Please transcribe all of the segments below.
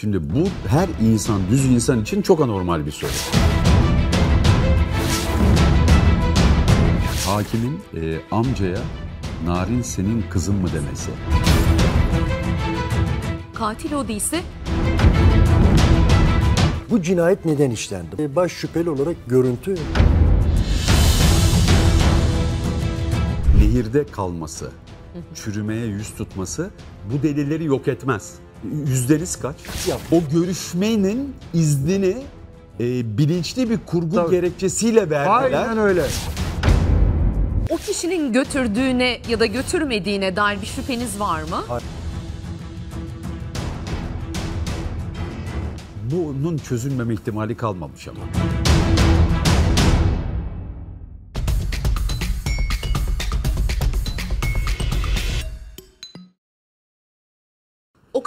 Şimdi bu her insan, düz insan için çok anormal bir soru. Hakimin e, amcaya Narin senin kızın mı demesi. Katil o değilse bu cinayet neden işlendi? E, baş şüpheli olarak görüntü. Nehirde kalması, çürümeye yüz tutması bu delilleri yok etmez yüzdeniz kaç? Ya o görüşmenin iznini e, bilinçli bir kurgu Tabii. gerekçesiyle verdiler. Aynen öyle. O kişinin götürdüğüne ya da götürmediğine dair bir şüpheniz var mı? Hayır. Bunun çözülmeme ihtimali kalmamış ama.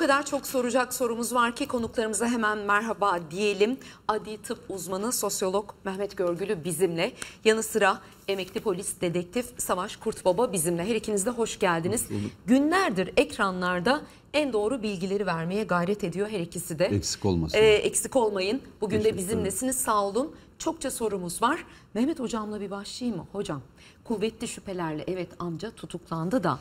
kadar çok soracak sorumuz var ki konuklarımıza hemen merhaba diyelim. Adi tıp uzmanı sosyolog Mehmet Görgülü bizimle. Yanı sıra emekli polis dedektif Savaş Kurtbaba bizimle. Her ikiniz de hoş geldiniz. Hoş Günlerdir ekranlarda en doğru bilgileri vermeye gayret ediyor her ikisi de. Eksik olmasın. Ee, eksik olmayın. Bugün de bizimlesiniz sağ olun. Çokça sorumuz var. Mehmet hocamla bir başlayayım mı? Hocam kuvvetli şüphelerle evet amca tutuklandı da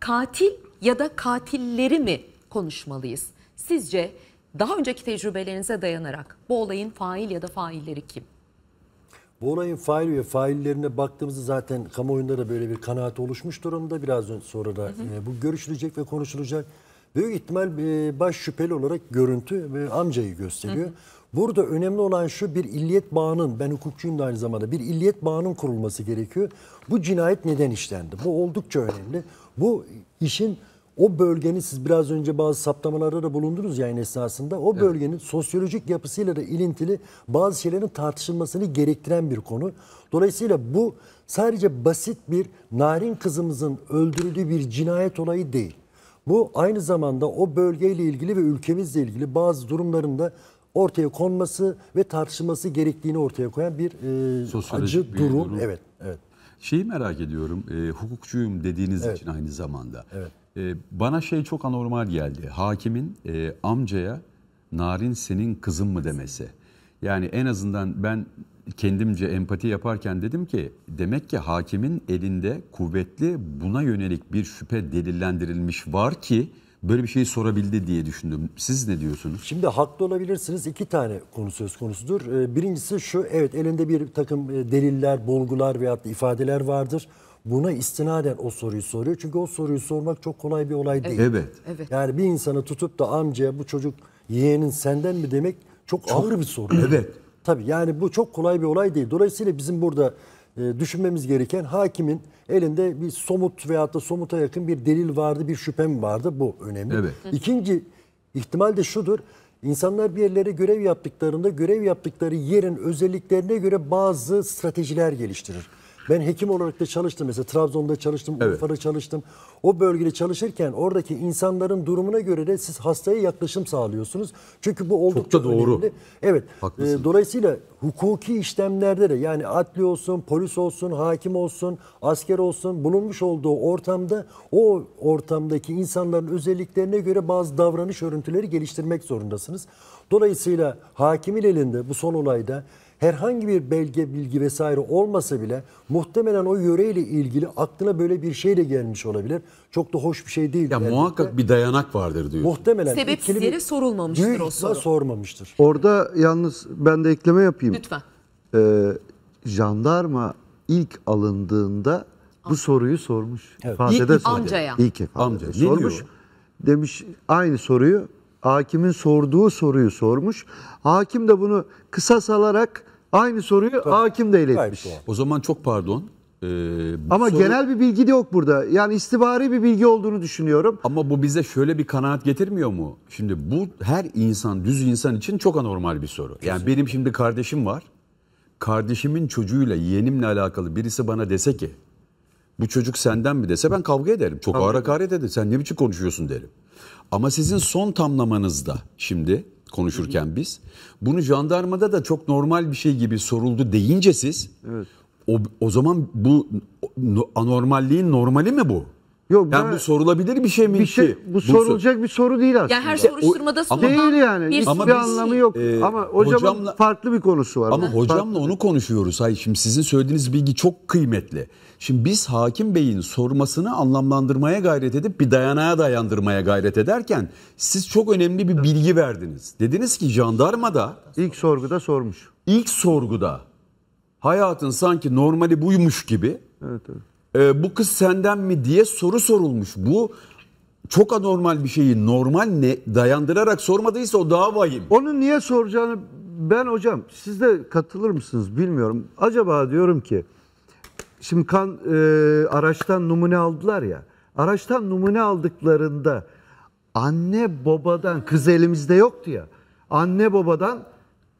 katil ya da katilleri mi konuşmalıyız. Sizce daha önceki tecrübelerinize dayanarak bu olayın fail ya da failleri kim? Bu olayın fail ve faillerine baktığımızda zaten kamuoyunda da böyle bir kanaat oluşmuş durumda. Biraz sonra da hı hı. E, bu görüşülecek ve konuşulacak. Büyük ihtimal e, baş şüpheli olarak görüntü ve amcayı gösteriyor. Hı hı. Burada önemli olan şu bir illiyet bağının, ben hukukçuyum da aynı zamanda, bir illiyet bağının kurulması gerekiyor. Bu cinayet neden işlendi? Bu oldukça önemli. Bu işin o bölgenin siz biraz önce bazı saptamalara da bulundunuz yani esasında. O bölgenin evet. sosyolojik yapısıyla da ilintili bazı şeylerin tartışılmasını gerektiren bir konu. Dolayısıyla bu sadece basit bir narin kızımızın öldürüldüğü bir cinayet olayı değil. Bu aynı zamanda o bölgeyle ilgili ve ülkemizle ilgili bazı durumlarında ortaya konması ve tartışılması gerektiğini ortaya koyan bir e, acı bir durum. durum. Evet, evet. Şeyi merak ediyorum, e, hukukçuyum dediğiniz evet. için aynı zamanda. Evet. E, bana şey çok anormal geldi. Hakimin e, amcaya Narin senin kızın mı demesi. Yani en azından ben kendimce empati yaparken dedim ki demek ki hakimin elinde kuvvetli buna yönelik bir şüphe delillendirilmiş var ki böyle bir şeyi sorabildi diye düşündüm. Siz ne diyorsunuz? Şimdi haklı olabilirsiniz. İki tane konu söz konusudur. Ee, birincisi şu evet elinde bir takım e, deliller, bulgular veyahut da ifadeler vardır. Buna istinaden o soruyu soruyor. Çünkü o soruyu sormak çok kolay bir olay değil. Evet. evet. Yani bir insanı tutup da amcaya bu çocuk yeğenin senden mi demek çok, çok ağır bir soru. Evet. Tabii yani bu çok kolay bir olay değil. Dolayısıyla bizim burada e, düşünmemiz gereken hakimin elinde bir somut veyahut da somuta yakın bir delil vardı, bir şüphem vardı. Bu önemli. Evet. İkinci ihtimal de şudur. İnsanlar bir yerlere görev yaptıklarında görev yaptıkları yerin özelliklerine göre bazı stratejiler geliştirir. Ben hekim olarak da çalıştım. Mesela Trabzon'da çalıştım, evet. Urfa'da çalıştım. O bölgede çalışırken oradaki insanların durumuna göre de siz hastaya yaklaşım sağlıyorsunuz. Çünkü bu oldukça Çok da doğru. önemli. Evet. Haklısın. E, dolayısıyla hukuki işlemlerde de yani adli olsun, polis olsun, hakim olsun, asker olsun bulunmuş olduğu ortamda o ortamdaki insanların özelliklerine göre bazı davranış örüntüleri geliştirmek zorundasınız. Dolayısıyla hakimin elinde bu son olayda herhangi bir belge, bilgi vesaire olmasa bile muhtemelen o yöreyle ilgili aklına böyle bir şey de gelmiş olabilir. Çok da hoş bir şey değil. Ya muhakkak bir dayanak vardır diyor. Muhtemelen. Sebepsiz yere sorulmamıştır o soru. sormamıştır. Orada yalnız ben de ekleme yapayım. Lütfen. Ee, jandarma ilk alındığında bu soruyu sormuş. Evet. İlk, İfadede ilk, amcaya. İlk ifadede Amca, ne diyor? Demiş aynı soruyu hakimin sorduğu soruyu sormuş. Hakim de bunu kısas alarak aynı soruyu Tabii. hakim de iletmiş. Hayır, o zaman çok pardon. Ee, Ama soru... genel bir bilgi de yok burada. Yani istihbari bir bilgi olduğunu düşünüyorum. Ama bu bize şöyle bir kanaat getirmiyor mu? Şimdi bu her insan, düz insan için çok anormal bir soru. Kesinlikle. Yani benim şimdi kardeşim var. Kardeşimin çocuğuyla, yeğenimle alakalı birisi bana dese ki bu çocuk senden mi dese ben kavga ederim. Çok ağır hakaret ederim. Sen ne biçim konuşuyorsun derim. Ama sizin son tamlamanızda şimdi konuşurken biz bunu jandarmada da çok normal bir şey gibi soruldu deyince siz evet. o, o zaman bu anormalliğin normali mi bu? Yok, yani bu sorulabilir bir şey mi bir şey, Bu, bu sorulacak sor bir soru değil aslında. Yani her soruşturmada sorulan değil yani. Bir, ama bir biz, anlamı yok. E, ama hocamın hocamla, farklı bir konusu var. Ama hocamla onu konuşuyoruz. Hayır şimdi sizin söylediğiniz bilgi çok kıymetli. Şimdi biz hakim beyin sormasını anlamlandırmaya gayret edip bir dayanağa dayandırmaya gayret ederken siz çok önemli bir bilgi verdiniz. Dediniz ki jandarma da ilk sorguda sormuş. İlk sorguda hayatın sanki normali buymuş gibi. Evet evet e, bu kız senden mi diye soru sorulmuş. Bu çok anormal bir şeyi normal ne dayandırarak sormadıysa o daha vahim. Onu niye soracağını ben hocam siz de katılır mısınız bilmiyorum. Acaba diyorum ki şimdi kan e, araçtan numune aldılar ya. Araçtan numune aldıklarında anne babadan kız elimizde yoktu ya. Anne babadan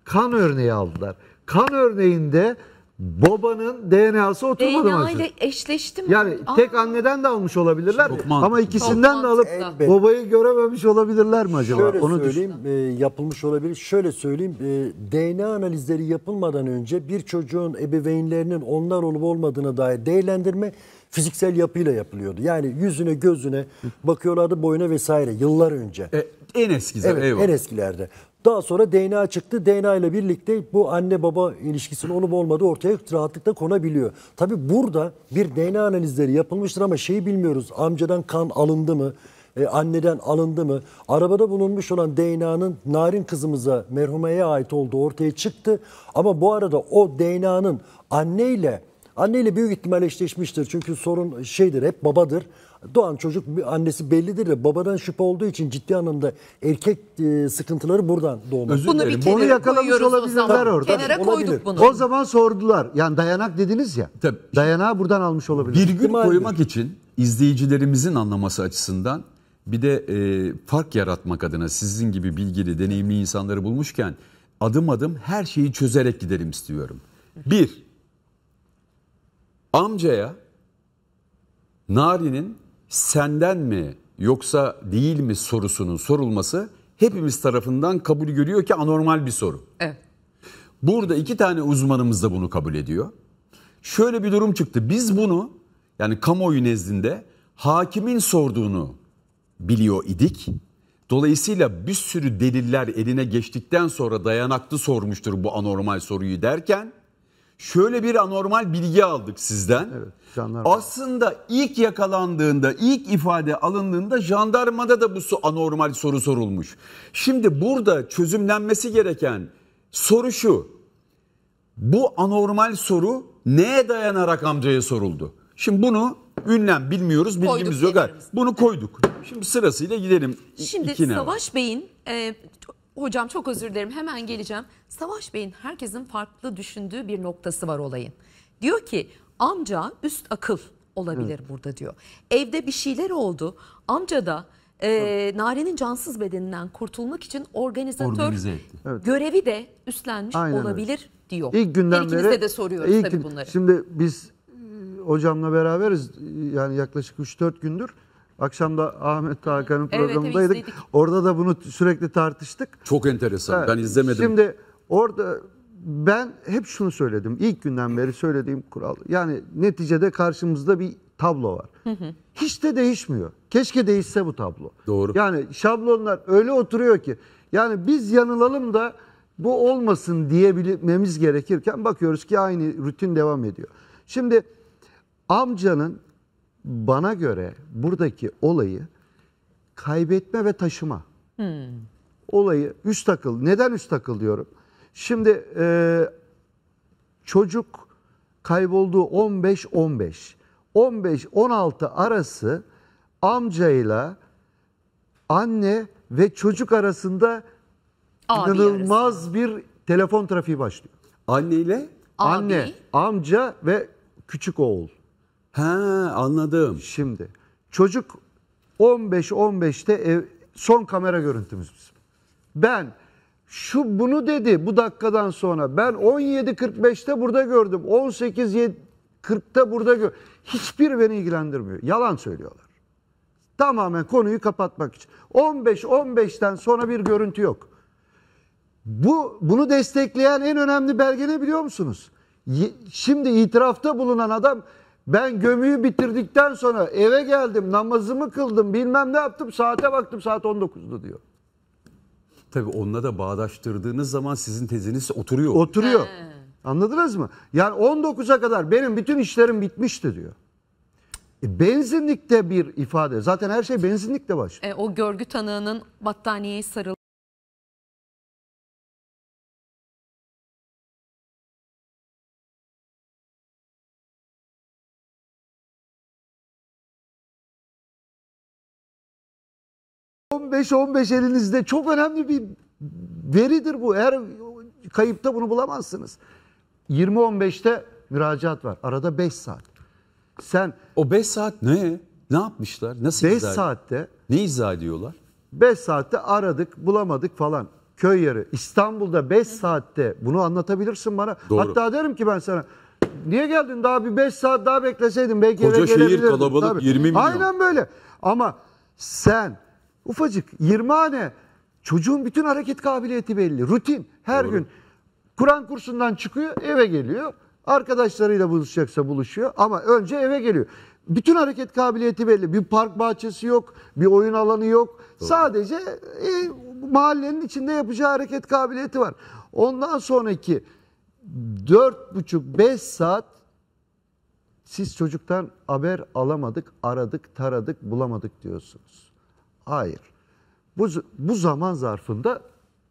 kan örneği aldılar. Kan örneğinde babanın DNA'sı oturmadı DNA ile eşleşti mi? Yani Aa. tek anneden de almış olabilirler Çok ama ikisinden de alıp mantıklı. babayı görememiş olabilirler mi acaba? Şöyle Onu söyleyeyim e, yapılmış olabilir. Şöyle söyleyeyim e, DNA analizleri yapılmadan önce bir çocuğun ebeveynlerinin onlar olup olmadığına dair değerlendirme fiziksel yapıyla yapılıyordu. Yani yüzüne gözüne bakıyorlardı boyuna vesaire yıllar önce. E, en eskisi evet, eyvallah. En eskilerde. Daha sonra DNA çıktı. DNA ile birlikte bu anne baba ilişkisinin olup olmadığı ortaya rahatlıkla konabiliyor. Tabi burada bir DNA analizleri yapılmıştır ama şeyi bilmiyoruz. Amcadan kan alındı mı? E, anneden alındı mı? Arabada bulunmuş olan DNA'nın narin kızımıza, merhumaya ait olduğu ortaya çıktı. Ama bu arada o DNA'nın anneyle, anneyle büyük ihtimalle eşleşmiştir. Çünkü sorun şeydir, hep babadır doğan çocuk annesi bellidir de babadan şüphe olduğu için ciddi anlamda erkek e, sıkıntıları buradan doğmuş. Özür dilerim. Bunu, bunu yakalamış olabilirler orada. Kenara koyduk olabilir. bunu. O zaman sordular. Yani dayanak dediniz ya. Tabii. Dayanağı buradan almış olabilir. Bir gün koymak için izleyicilerimizin anlaması açısından bir de e, fark yaratmak adına sizin gibi bilgili, deneyimli insanları bulmuşken adım adım her şeyi çözerek gidelim istiyorum. Bir, amcaya Nari'nin senden mi yoksa değil mi sorusunun sorulması hepimiz tarafından kabul görüyor ki anormal bir soru. Evet. Burada iki tane uzmanımız da bunu kabul ediyor. Şöyle bir durum çıktı. Biz bunu yani kamuoyu nezdinde hakimin sorduğunu biliyor idik. Dolayısıyla bir sürü deliller eline geçtikten sonra dayanaklı sormuştur bu anormal soruyu derken şöyle bir anormal bilgi aldık sizden. Evet, jandarma. Aslında ilk yakalandığında, ilk ifade alındığında jandarmada da bu anormal soru sorulmuş. Şimdi burada çözümlenmesi gereken soru şu. Bu anormal soru neye dayanarak amcaya soruldu? Şimdi bunu ünlem bilmiyoruz, bilgimiz koyduk yok. Bunu koyduk. Şimdi sırasıyla gidelim. Şimdi ikine. Savaş Bey'in e, Hocam çok özür dilerim hemen geleceğim. Savaş Bey'in herkesin farklı düşündüğü bir noktası var olayın. Diyor ki amca üst akıl olabilir evet. burada diyor. Evde bir şeyler oldu. Amca da e, Nare'nin cansız bedeninden kurtulmak için organizatör görevi de üstlenmiş Aynen olabilir evet. diyor. İlk günden Her ikinize beri, de soruyoruz ilk, tabii bunları. Şimdi biz e, hocamla beraberiz e, yani yaklaşık 3-4 gündür. Akşam da Ahmet Hakan'ın Evet, evet, Orada da bunu sürekli tartıştık. Çok enteresan. Evet. Ben izlemedim. Şimdi orada ben hep şunu söyledim. İlk günden beri söylediğim kural. Yani neticede karşımızda bir tablo var. Hiç de değişmiyor. Keşke değişse bu tablo. Doğru. Yani şablonlar öyle oturuyor ki. Yani biz yanılalım da bu olmasın diyebilmemiz gerekirken bakıyoruz ki aynı rutin devam ediyor. Şimdi amcanın bana göre buradaki olayı kaybetme ve taşıma. Hmm. Olayı üst akıl. Neden üst akıl diyorum? Şimdi e, çocuk kaybolduğu 15-15. 15-16 arası amcayla anne ve çocuk arasında Abi inanılmaz arası. bir telefon trafiği başlıyor. Anne ile? Anne, amca ve küçük oğul. Ha anladım. Şimdi çocuk 15-15'te ev, son kamera görüntümüz bizim. Ben şu bunu dedi bu dakikadan sonra ben 17.45'te burada gördüm 18.40'ta burada gördüm. Hiçbir beni ilgilendirmiyor. Yalan söylüyorlar. Tamamen konuyu kapatmak için. 15-15'ten sonra bir görüntü yok. Bu bunu destekleyen en önemli belge ne biliyor musunuz? Şimdi itirafta bulunan adam ben gömüyü bitirdikten sonra eve geldim, namazımı kıldım, bilmem ne yaptım, saate baktım saat 19'du diyor. Tabii onunla da bağdaştırdığınız zaman sizin teziniz oturuyor. Oturuyor. He. Anladınız mı? Yani 19'a kadar benim bütün işlerim bitmişti diyor. E, benzinlikte bir ifade. Zaten her şey benzinlikte başlıyor. E, o görgü tanığının battaniyeye sarıl 15-15 elinizde çok önemli bir veridir bu. Eğer kayıpta bunu bulamazsınız. 20-15'te müracaat var. Arada 5 saat. Sen O 5 saat ne? Ne yapmışlar? Nasıl 5 izah saatte Ne izah ediyorlar? 5 saatte aradık, bulamadık falan. Köy yeri İstanbul'da 5 saatte bunu anlatabilirsin bana. Doğru. Hatta derim ki ben sana niye geldin daha bir 5 saat daha bekleseydin belki Koca eve şehir kalabalık Tabii. 20 milyon. Aynen böyle. Ama sen Ufacık 20 hane. Çocuğun bütün hareket kabiliyeti belli. Rutin. Her Doğru. gün Kur'an kursundan çıkıyor eve geliyor. Arkadaşlarıyla buluşacaksa buluşuyor ama önce eve geliyor. Bütün hareket kabiliyeti belli. Bir park bahçesi yok, bir oyun alanı yok. Doğru. Sadece e, mahallenin içinde yapacağı hareket kabiliyeti var. Ondan sonraki 4,5-5 saat siz çocuktan haber alamadık, aradık, taradık, bulamadık diyorsunuz. Hayır. Bu, bu zaman zarfında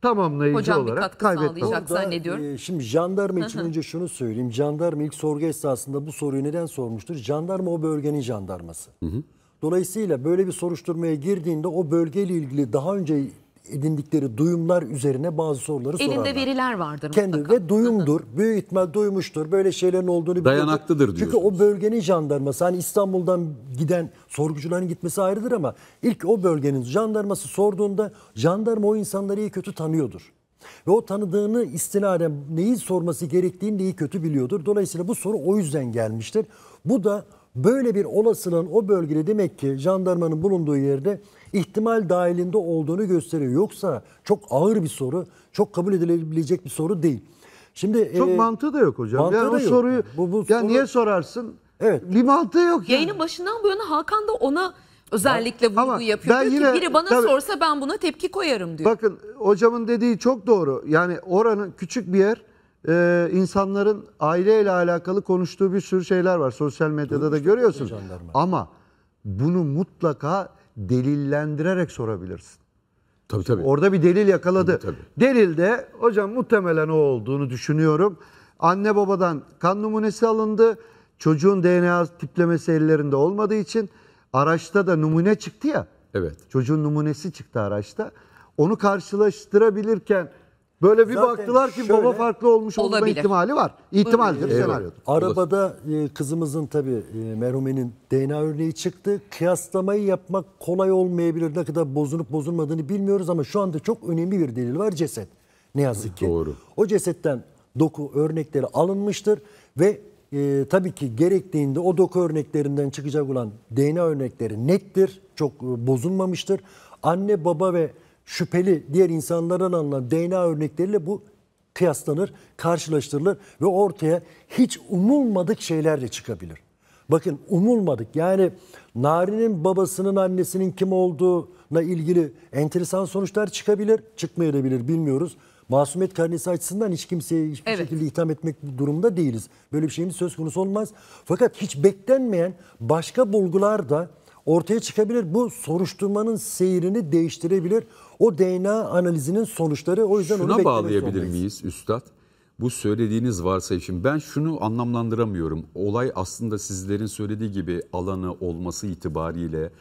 tamamlayıcı Hocam olarak bir katkı kaybetmem. sağlayacak zannediyorum. E, şimdi jandarma için önce şunu söyleyeyim. Jandarma ilk sorgu esnasında bu soruyu neden sormuştur? Jandarma o bölgenin jandarması. Hı hı. Dolayısıyla böyle bir soruşturmaya girdiğinde o bölgeyle ilgili daha önce edindikleri duyumlar üzerine bazı soruları Elinde sorarlar. veriler vardır Kendi mutlaka. ve duyumdur. Büyük ihtimal duymuştur. Böyle şeylerin olduğunu Dayanaklıdır biliyordur. Çünkü o bölgenin jandarması hani İstanbul'dan giden sorgucuların gitmesi ayrıdır ama ilk o bölgenin jandarması sorduğunda jandarma o insanları iyi kötü tanıyordur. Ve o tanıdığını istinaden neyi sorması gerektiğini iyi kötü biliyordur. Dolayısıyla bu soru o yüzden gelmiştir. Bu da böyle bir olasılığın o bölgede demek ki jandarmanın bulunduğu yerde ihtimal dahilinde olduğunu gösteriyor. Yoksa çok ağır bir soru, çok kabul edilebilecek bir soru değil. Şimdi Çok e, mantığı da yok hocam. Yani o yok. soruyu bu, bu yani soru... niye sorarsın? Evet. Bir mantığı yok. Yani. Yayının başından bu yana Hakan da ona özellikle vurgu Ama yapıyor. Ben yine, ki biri bana tabii, sorsa ben buna tepki koyarım diyor. Bakın hocamın dediği çok doğru. Yani oranın küçük bir yer e, insanların aileyle alakalı konuştuğu bir sürü şeyler var. Sosyal medyada Duymuş da görüyorsun. Ama bunu mutlaka delillendirerek sorabilirsin. Tabii tabii. Orada bir delil yakaladı. Tabii, tabii. de hocam muhtemelen o olduğunu düşünüyorum. Anne babadan kan numunesi alındı. Çocuğun DNA tiplemesi ellerinde olmadığı için araçta da numune çıktı ya. Evet. Çocuğun numunesi çıktı araçta. Onu karşılaştırabilirken Böyle bir Zaten baktılar ki şöyle, baba farklı olmuş olma olabilir. ihtimali var. İhtimaldir Olabilir. senaryodur. Şey Arabada e, kızımızın tabii e, merhumenin DNA örneği çıktı. Kıyaslamayı yapmak kolay olmayabilir. Ne kadar bozunup bozulmadığını bilmiyoruz ama şu anda çok önemli bir delil var ceset. Ne yazık ki. Doğru. O cesetten doku örnekleri alınmıştır ve e, tabii ki gerektiğinde o doku örneklerinden çıkacak olan DNA örnekleri nettir. Çok e, bozulmamıştır. Anne, baba ve şüpheli diğer insanlardan alınan DNA örnekleriyle bu kıyaslanır, karşılaştırılır ve ortaya hiç umulmadık şeyler de çıkabilir. Bakın umulmadık yani Nari'nin babasının annesinin kim olduğuna ilgili enteresan sonuçlar çıkabilir, çıkmayabilir bilmiyoruz. Masumiyet karnesi açısından hiç kimseye hiçbir evet. şekilde itham etmek durumunda değiliz. Böyle bir şeyimiz söz konusu olmaz. Fakat hiç beklenmeyen başka bulgular da ortaya çıkabilir. Bu soruşturmanın seyrini değiştirebilir. O DNA analizinin sonuçları o yüzden Şuna onu bağlayabilir zorundayız. miyiz üstad? Bu söylediğiniz varsa için ben şunu anlamlandıramıyorum. Olay aslında sizlerin söylediği gibi alanı olması itibariyle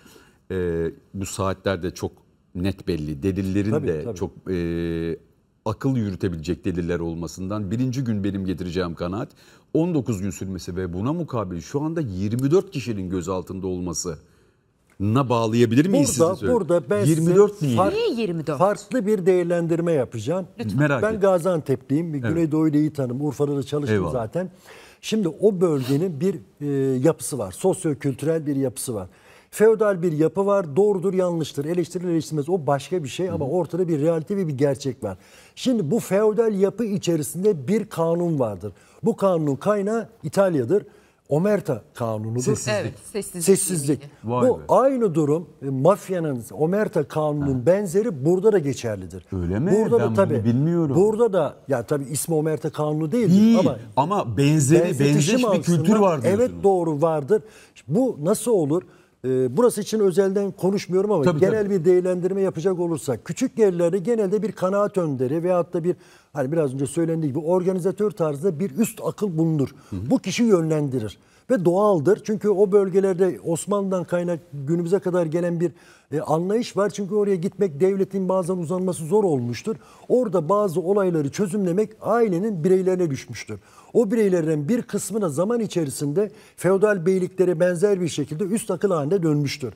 e, bu saatlerde çok net belli. Delillerin tabii, de tabii. çok e, akıl yürütebilecek deliller olmasından birinci gün benim getireceğim kanaat 19 gün sürmesi ve buna mukabil şu anda 24 kişinin gözaltında olması na bağlayabilir miyiz burada, sizi? Burada ben 24 değil. Fark, 24? Farklı bir değerlendirme yapacağım. Lütfen. Merak ben et. Gaziantep'liyim. Evet. Güneydoğu'yu iyi tanım. Urfa'da da çalıştım Eyvallah. zaten. Şimdi o bölgenin bir e, yapısı var. Sosyo-kültürel bir yapısı var. Feodal bir yapı var. Doğrudur, yanlıştır. Eleştirilir, eleştirmez. O başka bir şey ama ortada bir realite ve bir gerçek var. Şimdi bu feodal yapı içerisinde bir kanun vardır. Bu kanunun kaynağı İtalya'dır. Omerta kanunudur. Sessizlik. Evet, sessizlik. sessizlik. Bu be. aynı durum e, mafyanın Omerta kanunun ha. benzeri burada da geçerlidir. Öyle mi? Burada ben da, tabii, bunu bilmiyorum. Burada da ya tabii ismi Omerta kanunu değildir Değil, ama ama benzeri benzeş bir kültür vardır. Evet doğru vardır. Bu nasıl olur? Ee, burası için özelden konuşmuyorum ama tabii, genel tabii. bir değerlendirme yapacak olursak küçük yerlerde genelde bir kanaat önderi veyahut da bir hani biraz önce söylendiği gibi organizatör tarzda bir üst akıl bulunur. Hı hı. Bu kişi yönlendirir ve doğaldır. Çünkü o bölgelerde Osmanlı'dan kaynak günümüze kadar gelen bir e, anlayış var. Çünkü oraya gitmek devletin bazen uzanması zor olmuştur. Orada bazı olayları çözümlemek ailenin bireylerine düşmüştür. O bireylerden bir kısmına zaman içerisinde feodal beyliklere benzer bir şekilde üst akıl haline dönmüştür.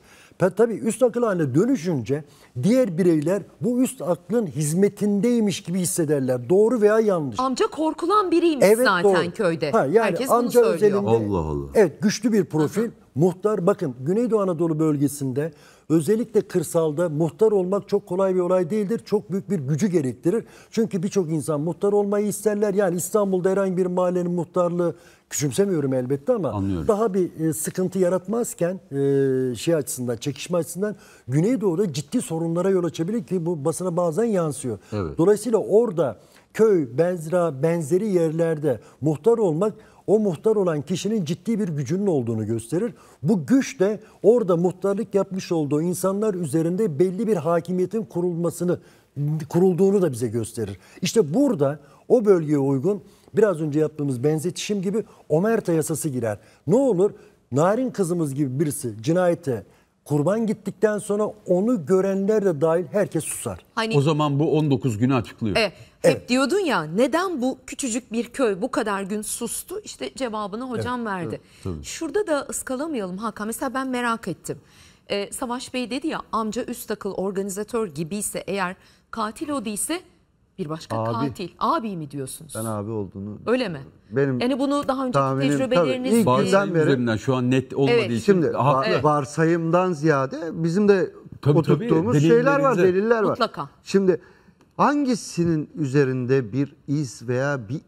Tabi üst akıl haline dönüşünce diğer bireyler bu üst aklın hizmetindeymiş gibi hissederler. Doğru veya yanlış. Amca korkulan biriymiş evet, zaten doğru. köyde. Ha, yani Herkes amca bunu söylüyor. Özelinde, Allah Allah. Evet güçlü bir profil. Muhtar bakın Güneydoğu Anadolu bölgesinde Özellikle kırsalda muhtar olmak çok kolay bir olay değildir. Çok büyük bir gücü gerektirir. Çünkü birçok insan muhtar olmayı isterler. Yani İstanbul'da herhangi bir mahallenin muhtarlığı küçümsemiyorum elbette ama Anlıyorum. daha bir e, sıkıntı yaratmazken e, şey açısından, çekişme açısından Güneydoğu'da ciddi sorunlara yol açabilir ki bu basına bazen yansıyor. Evet. Dolayısıyla orada köy, benzra, benzeri yerlerde muhtar olmak o muhtar olan kişinin ciddi bir gücünün olduğunu gösterir. Bu güç de orada muhtarlık yapmış olduğu insanlar üzerinde belli bir hakimiyetin kurulmasını kurulduğunu da bize gösterir. İşte burada o bölgeye uygun biraz önce yaptığımız benzetişim gibi Omerta yasası girer. Ne olur narin kızımız gibi birisi cinayete Kurban gittikten sonra onu görenler de dahil herkes susar. Hani O zaman bu 19 günü açıklıyor. e, hep Evet. diyordun ya neden bu küçücük bir köy bu kadar gün sustu? İşte cevabını hocam verdi. Şurada da ıskalamayalım Hakan. Mesela ben merak ettim. E, Savaş Bey dedi ya amca üst akıl organizatör gibiyse eğer katil o değilse bir başka abi. katil. Abi mi diyorsunuz? Ben abi olduğunu. Öyle mi? Benim yani bunu daha önceki tahminim, tecrübeleriniz tabii, varsayım beri, şu an net olmadığı evet. için şimdi daha, evet. varsayımdan ziyade bizim de tabii, oturttuğumuz tabii, şeyler var, deliller var. Mutlaka. Şimdi hangisinin üzerinde bir iz veya bir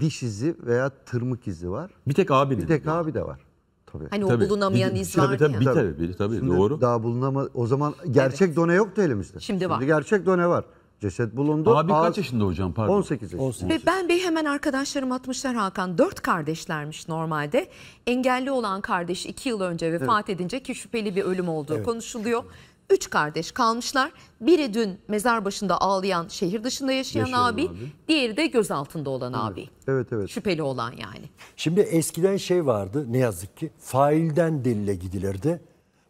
diş izi veya tırmık izi var? Bir tek abinin. Bir tek yani. abi de var. Tabii. Hani tabii. o bulunamayan iz var tabii, tabii, ya. Bir tabii, tabii, tabii doğru. Daha bulunama o zaman gerçek evet. done yoktu elimizde. Şimdi, Şimdi var. gerçek done var. Ceset bulundu. Abi kaç yaşında hocam pardon? 18 yaşında. 18. Ve ben bey hemen arkadaşlarım atmışlar Hakan. Dört kardeşlermiş normalde. Engelli olan kardeş iki yıl önce vefat evet. edince ki şüpheli bir ölüm olduğu evet. konuşuluyor. Üç kardeş kalmışlar. Biri dün mezar başında ağlayan şehir dışında yaşayan Yaşayan abi, abi. Diğeri de gözaltında olan evet. abi. Evet evet. Şüpheli olan yani. Şimdi eskiden şey vardı ne yazık ki failden delile gidilirdi.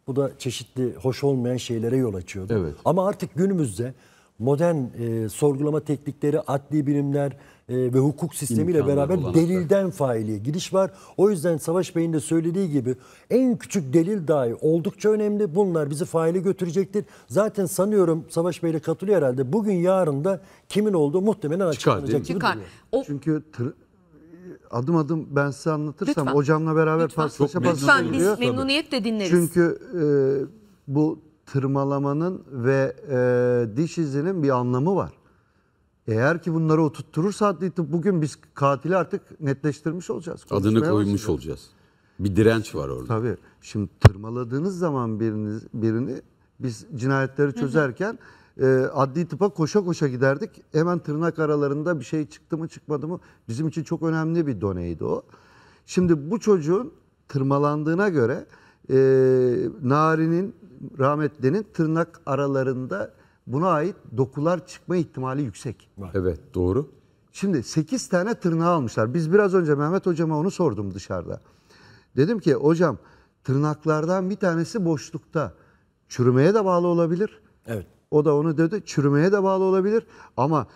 Bu da çeşitli hoş olmayan şeylere yol açıyordu. Evet. Ama artık günümüzde modern e, sorgulama teknikleri, adli bilimler e, ve hukuk sistemiyle İmkanlar beraber olarak. delilden failiye giriş var. O yüzden Savaş Bey'in de söylediği gibi en küçük delil dahi oldukça önemli. Bunlar bizi faile götürecektir. Zaten sanıyorum Savaş Bey Bey'le katılıyor herhalde. Bugün yarın da kimin olduğu muhtemelen açıklanacak. Çıkar. Çıkar. O... Çünkü tır, adım adım ben size anlatırsam Lütfen. hocamla beraber paslaşa paslaşa Lütfen, Lütfen. biz memnuniyetle dinleriz. Çünkü e, bu tırmalamanın ve e, diş izinin bir anlamı var. Eğer ki bunları oturtturursa adli tıp bugün biz katili artık netleştirmiş olacağız. Adını koymuş başlayacağız. olacağız. Bir direnç var orada. Tabii. Şimdi tırmaladığınız zaman birini, birini biz cinayetleri çözerken e, adli tıpa koşa koşa giderdik. Hemen tırnak aralarında bir şey çıktı mı çıkmadı mı bizim için çok önemli bir doneydi o. Şimdi bu çocuğun tırmalandığına göre e, Nari'nin rahmetlinin tırnak aralarında buna ait dokular çıkma ihtimali yüksek. Evet doğru. Şimdi 8 tane tırnağı almışlar. Biz biraz önce Mehmet hocama onu sordum dışarıda. Dedim ki hocam tırnaklardan bir tanesi boşlukta. Çürümeye de bağlı olabilir. Evet. O da onu dedi. Çürümeye de bağlı olabilir. Ama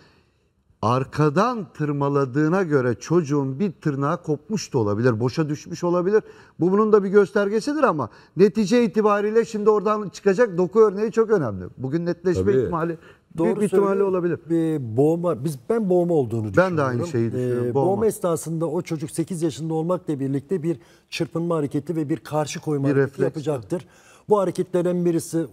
arkadan tırmaladığına göre çocuğun bir tırnağı kopmuş da olabilir, boşa düşmüş olabilir. Bu bunun da bir göstergesidir ama netice itibariyle şimdi oradan çıkacak doku örneği çok önemli. Bugün netleşme Tabii. ihtimali Doğru büyük ihtimalle olabilir. Bir boğma, biz ben boğma olduğunu ben düşünüyorum. Ben de aynı şeyi düşünüyorum. E, boğma. boğma esnasında o çocuk 8 yaşında olmakla birlikte bir çırpınma hareketi ve bir karşı koyma bir hareketi refleks. yapacaktır. Bu hareketlerin birisi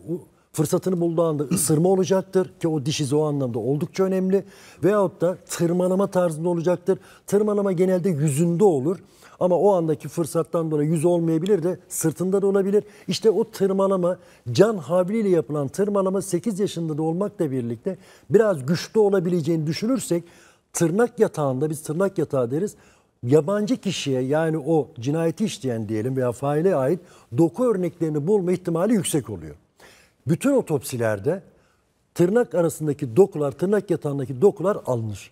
fırsatını bulduğu anda ısırma olacaktır ki o diş izi o anlamda oldukça önemli. Veyahut da tırmanama tarzında olacaktır. Tırmanama genelde yüzünde olur ama o andaki fırsattan dolayı yüz olmayabilir de sırtında da olabilir. İşte o tırmanama can havliyle yapılan tırmalama 8 yaşında da olmakla birlikte biraz güçlü olabileceğini düşünürsek tırnak yatağında biz tırnak yatağı deriz yabancı kişiye yani o cinayeti işleyen diyelim veya faile ait doku örneklerini bulma ihtimali yüksek oluyor. Bütün otopsilerde tırnak arasındaki dokular, tırnak yatağındaki dokular alınır.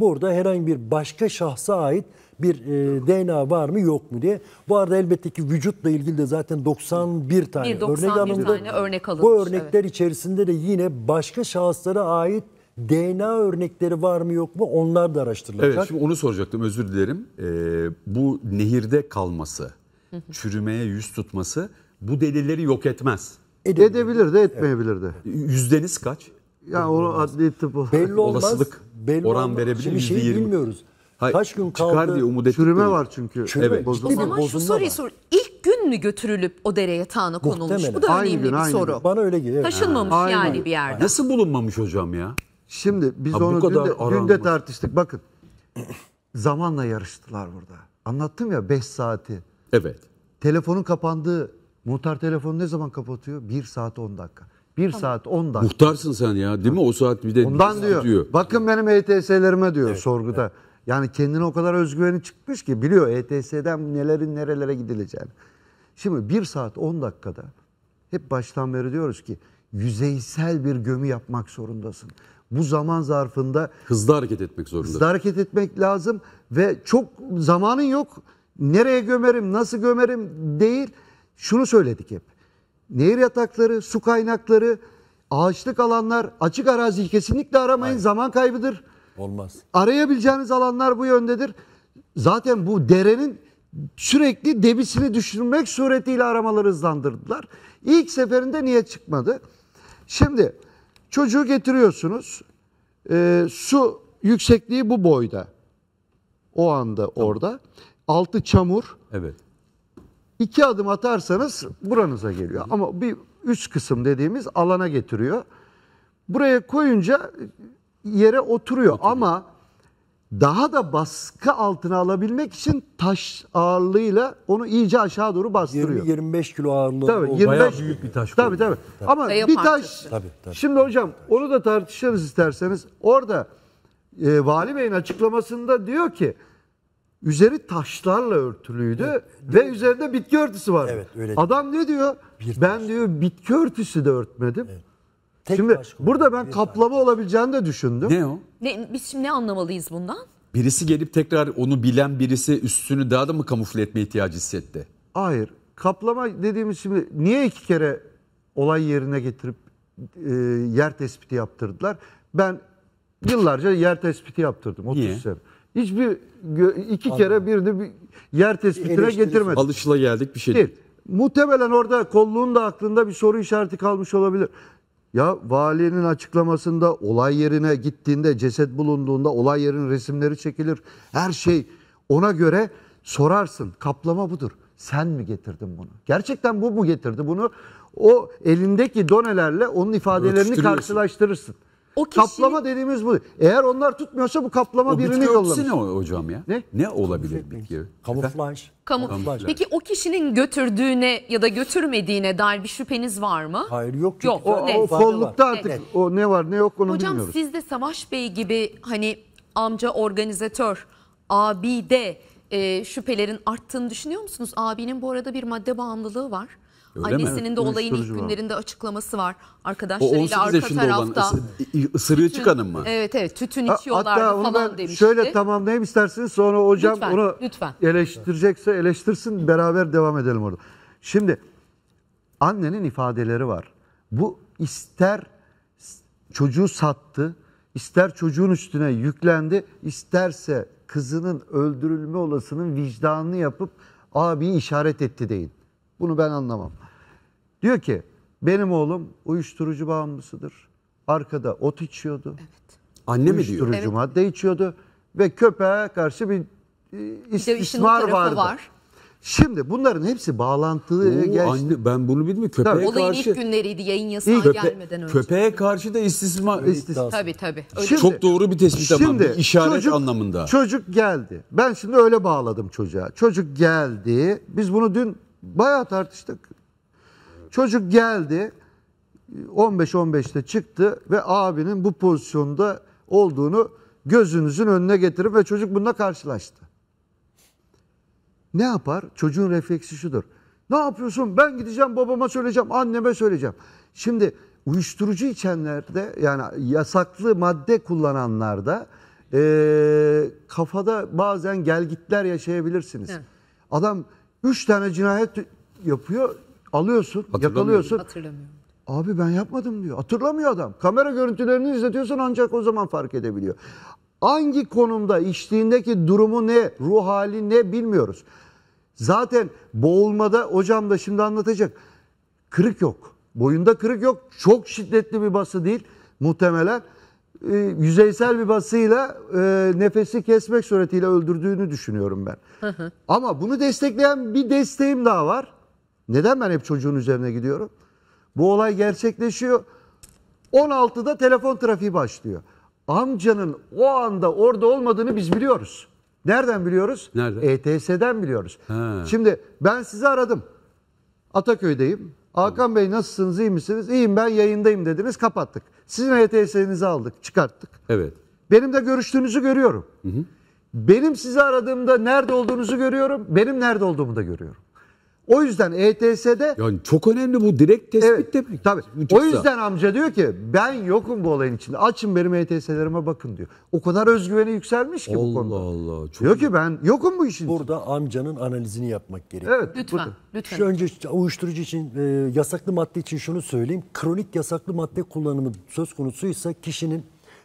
Burada herhangi bir başka şahsa ait bir e, DNA var mı yok mu diye. Bu arada elbette ki vücutla ilgili de zaten 91 tane bir 91 örnek alındı. Tane örnek alınmış, bu örnekler evet. içerisinde de yine başka şahıslara ait DNA örnekleri var mı yok mu onlar da araştırılacak. Evet şimdi onu soracaktım özür dilerim. Ee, bu nehirde kalması, çürümeye yüz tutması bu delilleri yok etmez edebilir. Edebilir de etmeyebilir de. Yüzdeniz kaç? Ya onu adli tıp belli olmaz. Olasılık belli oran olmaz. verebilir Şimdi şeyi %20. bilmiyoruz. Hayır, Kaç gün kaldı? Çıkar diye umut ettik. var çünkür. çünkü. Evet. Bozulma. O zaman şu soruyu sor. İlk gün mü götürülüp o dereye tağına konulmuş? Muhtemelen. Bu da önemli aynı gün, bir aynı soru. Gün. Bana öyle geliyor. Taşınmamış ha. yani Aynen. bir yerde. Nasıl bulunmamış hocam ya? Şimdi biz ha, onu dün de, tartıştık. Bakın zamanla yarıştılar burada. Anlattım ya 5 saati. Evet. Telefonun kapandığı Muhtar telefonu ne zaman kapatıyor? 1 saat 10 dakika. 1 tamam. saat 10 dakika. Muhtarsın sen ya değil mi? O saat bir de Ondan diyor, diyor. Bakın benim ETS'lerime diyor evet, sorguda. Evet. Yani kendine o kadar özgüveni çıkmış ki biliyor ETS'den nelerin nerelere gidileceğini. Şimdi 1 saat 10 dakikada hep baştan beri diyoruz ki yüzeysel bir gömü yapmak zorundasın. Bu zaman zarfında hızlı hareket etmek zorundasın. Hızlı hareket etmek lazım ve çok zamanın yok. Nereye gömerim, nasıl gömerim değil şunu söyledik hep. Nehir yatakları, su kaynakları, ağaçlık alanlar, açık arazi kesinlikle aramayın. Aynen. Zaman kaybıdır. Olmaz. Arayabileceğiniz alanlar bu yöndedir. Zaten bu derenin sürekli debisini düşürmek suretiyle aramaları hızlandırdılar. İlk seferinde niye çıkmadı? Şimdi çocuğu getiriyorsunuz. E, su yüksekliği bu boyda. O anda tamam. orada. Altı çamur. Evet. İki adım atarsanız buranıza geliyor. Ama bir üst kısım dediğimiz alana getiriyor. Buraya koyunca yere oturuyor. oturuyor. Ama daha da baskı altına alabilmek için taş ağırlığıyla onu iyice aşağı doğru bastırıyor. 20-25 kilo ağırlığı. Tabii, o 25, bayağı büyük bir taş. Tabii tabii. tabii. Ama Sayı bir taş. Tabii, tabii. Şimdi hocam onu da tartışırız isterseniz. Orada e, Vali Bey'in açıklamasında diyor ki Üzeri taşlarla örtülüydü evet. ve üzerinde bitki örtüsü var. Evet, Adam ne diyor? Bir ben taş. diyor bitki örtüsü de örtmedim. Evet. Tek şimdi burada ben kaplama taş. olabileceğini de düşündüm. Ne o? Ne, biz şimdi ne anlamalıyız bundan? Birisi gelip tekrar onu bilen birisi üstünü daha da mı kamufle etme ihtiyacı hissetti? Hayır. Kaplama dediğimiz şimdi niye iki kere olay yerine getirip e, yer tespiti yaptırdılar? Ben yıllarca yer tespiti yaptırdım. 30 niye? sene. Hiçbir iki Anladım. kere birini bir yer tespitine getirmedi. Alışıla geldik bir şey değil. değil. Muhtemelen orada kolluğun da aklında bir soru işareti kalmış olabilir. Ya valinin açıklamasında olay yerine gittiğinde ceset bulunduğunda olay yerinin resimleri çekilir. Her şey ona göre sorarsın. Kaplama budur. Sen mi getirdin bunu? Gerçekten bu mu getirdi bunu? O elindeki donelerle onun ifadelerini karşılaştırırsın o kişi... Kaplama dediğimiz bu. Eğer onlar tutmuyorsa bu kaplama o birini yollamış. ne hocam ya? Ne? Ne olabilir bitki? Kamuflaj. Kamu... Kamuflaj. Peki o kişinin götürdüğüne ya da götürmediğine dair bir şüpheniz var mı? Hayır yok. yok. O, ne? o kollukta artık ne? o ne var ne yok onu hocam, bilmiyoruz. Hocam siz de Savaş Bey gibi hani amca organizatör, abi de e, şüphelerin arttığını düşünüyor musunuz? Abinin bu arada bir madde bağımlılığı var. Öyle Annesinin mi? de olayın ilk günlerinde açıklaması var. Arkadaşlarıyla arka tarafta. Olan, ısırığı tütün, çıkanın mı? Evet evet tütün içiyorlar falan ben demişti. Şöyle tamamlayayım isterseniz sonra hocam lütfen, onu lütfen. eleştirecekse eleştirsin beraber devam edelim orada. Şimdi annenin ifadeleri var. Bu ister çocuğu sattı, ister çocuğun üstüne yüklendi, isterse kızının öldürülme olasının vicdanını yapıp abi işaret etti deyin. Bunu ben anlamam. Diyor ki benim oğlum uyuşturucu bağımlısıdır. Arkada ot içiyordu. Evet. Anne mi diyor? Uyuşturucu Evet. madde içiyordu. Ve köpeğe karşı bir e, istismar vardı. var. Şimdi bunların hepsi bağlantılı. Oo, anne, ben bunu bilmiyorum. Tabii. Köpeğe Olayın karşı ilk günleriydi yayın yasağı Köpe- gelmeden önce. köpeğe karşı da istismar İstis- Tabii tabii. Şimdi- Çok doğru bir tespit ama bir işaret anlamında. Çocuk geldi. Ben şimdi öyle bağladım çocuğa. Çocuk geldi. Biz bunu dün bayağı tartıştık. Çocuk geldi 15-15'te çıktı ve abinin bu pozisyonda olduğunu gözünüzün önüne getirip ve çocuk bununla karşılaştı. Ne yapar? Çocuğun refleksi şudur. Ne yapıyorsun? Ben gideceğim babama söyleyeceğim, anneme söyleyeceğim. Şimdi uyuşturucu içenlerde yani yasaklı madde kullananlarda e, kafada bazen gelgitler yaşayabilirsiniz. Evet. Adam üç tane cinayet yapıyor alıyorsun, yakalıyorsun. Hatırlamıyorum. Abi ben yapmadım diyor. Hatırlamıyor adam. Kamera görüntülerini izletiyorsun ancak o zaman fark edebiliyor. Hangi konumda içtiğindeki durumu ne, ruh hali ne bilmiyoruz. Zaten boğulmada hocam da şimdi anlatacak. Kırık yok. Boyunda kırık yok. Çok şiddetli bir bası değil muhtemelen. E, yüzeysel bir basıyla e, nefesi kesmek suretiyle öldürdüğünü düşünüyorum ben. Hı hı. Ama bunu destekleyen bir desteğim daha var. Neden ben hep çocuğun üzerine gidiyorum? Bu olay gerçekleşiyor. 16'da telefon trafiği başlıyor. Amcanın o anda orada olmadığını biz biliyoruz. Nereden biliyoruz? Nerede? ETS'den biliyoruz. He. Şimdi ben sizi aradım. Ataköy'deyim. Hakan Bey nasılsınız, iyi misiniz? İyiyim ben yayındayım dediniz, kapattık. Sizin ETS'nizi aldık, çıkarttık. Evet. Benim de görüştüğünüzü görüyorum. Hı hı. Benim sizi aradığımda nerede olduğunuzu görüyorum, benim nerede olduğumu da görüyorum. O yüzden ETS'de... Yani çok önemli bu direkt tespit evet, demek. Tabii. Uçuksa. O yüzden amca diyor ki ben yokum bu olayın içinde. Açın benim ETS'lerime bakın diyor. O kadar özgüveni yükselmiş ki Allah bu konuda. Allah Allah. Diyor ki ben yokum bu işin Burada içinde. amcanın analizini yapmak gerekiyor. Evet. Lütfen. Burada. lütfen. Şu önce uyuşturucu için, e, yasaklı madde için şunu söyleyeyim. Kronik yasaklı madde kullanımı söz konusuysa kişinin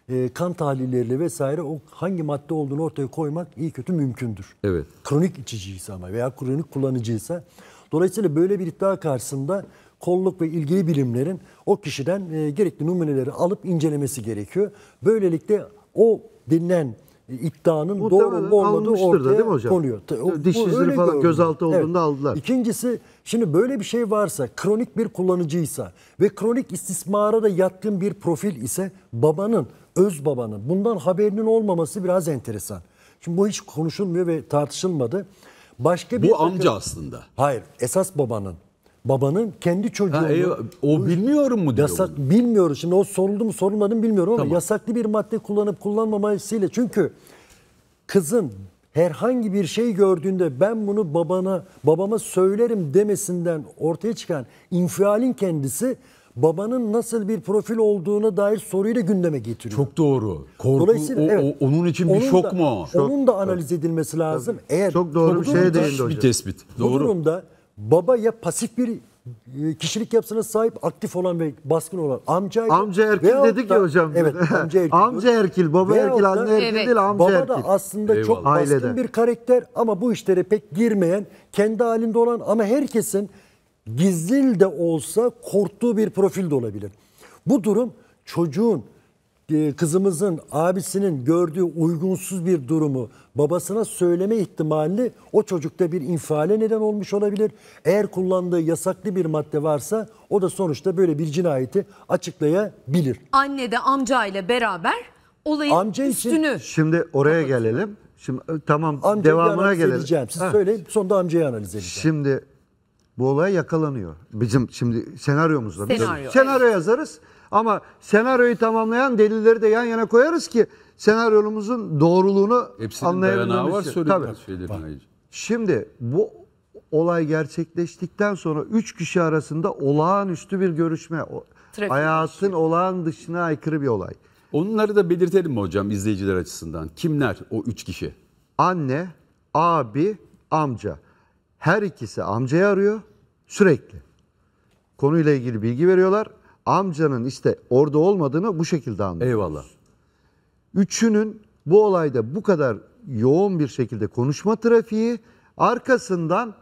e, kan tahlilleriyle vesaire o hangi madde olduğunu ortaya koymak iyi kötü mümkündür. Evet. Kronik içiciyse ama veya kronik kullanıcıysa Dolayısıyla böyle bir iddia karşısında kolluk ve ilgili bilimlerin o kişiden e, gerekli numuneleri alıp incelemesi gerekiyor. Böylelikle o dinlen iddianın o doğru olup olmadığı ortaya değil mi hocam? konuyor. Diş izleri falan görünüyor. gözaltı olduğunda evet. aldılar. İkincisi şimdi böyle bir şey varsa kronik bir kullanıcıysa ve kronik istismara da yatkın bir profil ise babanın, öz babanın bundan haberinin olmaması biraz enteresan. Şimdi bu hiç konuşulmuyor ve tartışılmadı. Başka bir Bu takım... amca aslında. Hayır, esas babanın. Babanın kendi çocuğu. e, o bilmiyorum mu diyor? Yasak, onu? bilmiyoruz. Şimdi o soruldu mu sorulmadı mı bilmiyorum ama tamam. yasaklı bir madde kullanıp kullanmamasıyla. Çünkü kızın herhangi bir şey gördüğünde ben bunu babana babama söylerim demesinden ortaya çıkan infialin kendisi babanın nasıl bir profil olduğuna dair soruyla gündeme getiriyor. Çok doğru. Korku, Dolayısıyla o, evet, onun için bir onun şok da, mu? Onun da analiz edilmesi lazım. Tabii. Eğer çok doğru bir şeye değindi hocam. Bir tespit. Doğru. Bu durumda baba ya pasif bir e, kişilik yapısına sahip aktif olan ve baskın olan amca amca erkil dedik ya hocam. Evet amca erkil. amca erkil baba veyahut erkil anne erkil evet. değil amca baba erkil. Baba da aslında Eyvallah. çok baskın Ailede. bir karakter ama bu işlere pek girmeyen kendi halinde olan ama herkesin gizli de olsa korktuğu bir profil de olabilir. Bu durum çocuğun e, kızımızın abisinin gördüğü uygunsuz bir durumu babasına söyleme ihtimali o çocukta bir infiale neden olmuş olabilir. Eğer kullandığı yasaklı bir madde varsa o da sonuçta böyle bir cinayeti açıklayabilir. Anne de amca ile beraber olayın Amca için- üstünü Şimdi oraya gelelim. Şimdi tamam Amcayı devamına gelelim. Siz Ha. söyleyin sonunda amcayı analiz edeceğim. Şimdi bu olaya yakalanıyor. Bizim şimdi senaryomuzda. Senaryo. Bizim. Senaryo evet. yazarız ama senaryoyu tamamlayan delilleri de yan yana koyarız ki senaryomuzun doğruluğunu anlayabilmemiz var Şimdi bu olay gerçekleştikten sonra üç kişi arasında olağanüstü bir görüşme. Trafik Hayatın şey. olağan dışına aykırı bir olay. Onları da belirtelim mi hocam izleyiciler açısından? Kimler o üç kişi? Anne, abi, amca. Her ikisi amcayı arıyor sürekli. Konuyla ilgili bilgi veriyorlar. Amcanın işte orada olmadığını bu şekilde anlıyoruz. Eyvallah. Üçünün bu olayda bu kadar yoğun bir şekilde konuşma trafiği arkasından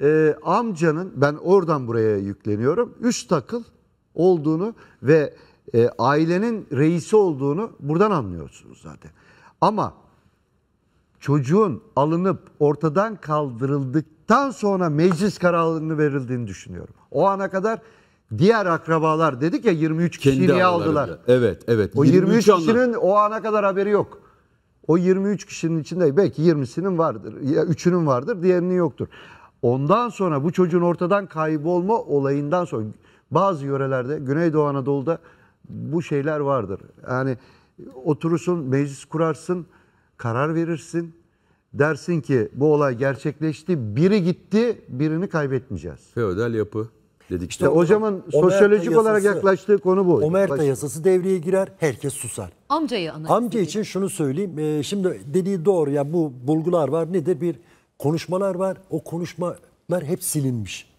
e, amcanın ben oradan buraya yükleniyorum üst takıl olduğunu ve e, ailenin reisi olduğunu buradan anlıyorsunuz zaten. Ama çocuğun alınıp ortadan kaldırıldıktan sonra meclis kararını verildiğini düşünüyorum. O ana kadar diğer akrabalar dedik ya 23 kişiyi aldılar. Evet evet. O 23, 23 kişinin anlar. o ana kadar haberi yok. O 23 kişinin içinde belki 20'sinin vardır. Ya 3'ünün vardır, diğerinin yoktur. Ondan sonra bu çocuğun ortadan kaybolma olayından sonra bazı yörelerde Güneydoğu Anadolu'da bu şeyler vardır. Yani oturursun, meclis kurarsın, karar verirsin. Dersin ki bu olay gerçekleşti, biri gitti, birini kaybetmeyeceğiz. Feodal yapı dedik. İşte hocamın sosyolojik yasası, olarak yaklaştığı konu bu. Omerta Baş... yasası devreye girer, herkes susar. Amcayı analiz Amca için şunu söyleyeyim. E, şimdi dediği doğru ya yani bu bulgular var. Nedir? Bir konuşmalar var. O konuşmalar hep silinmiş.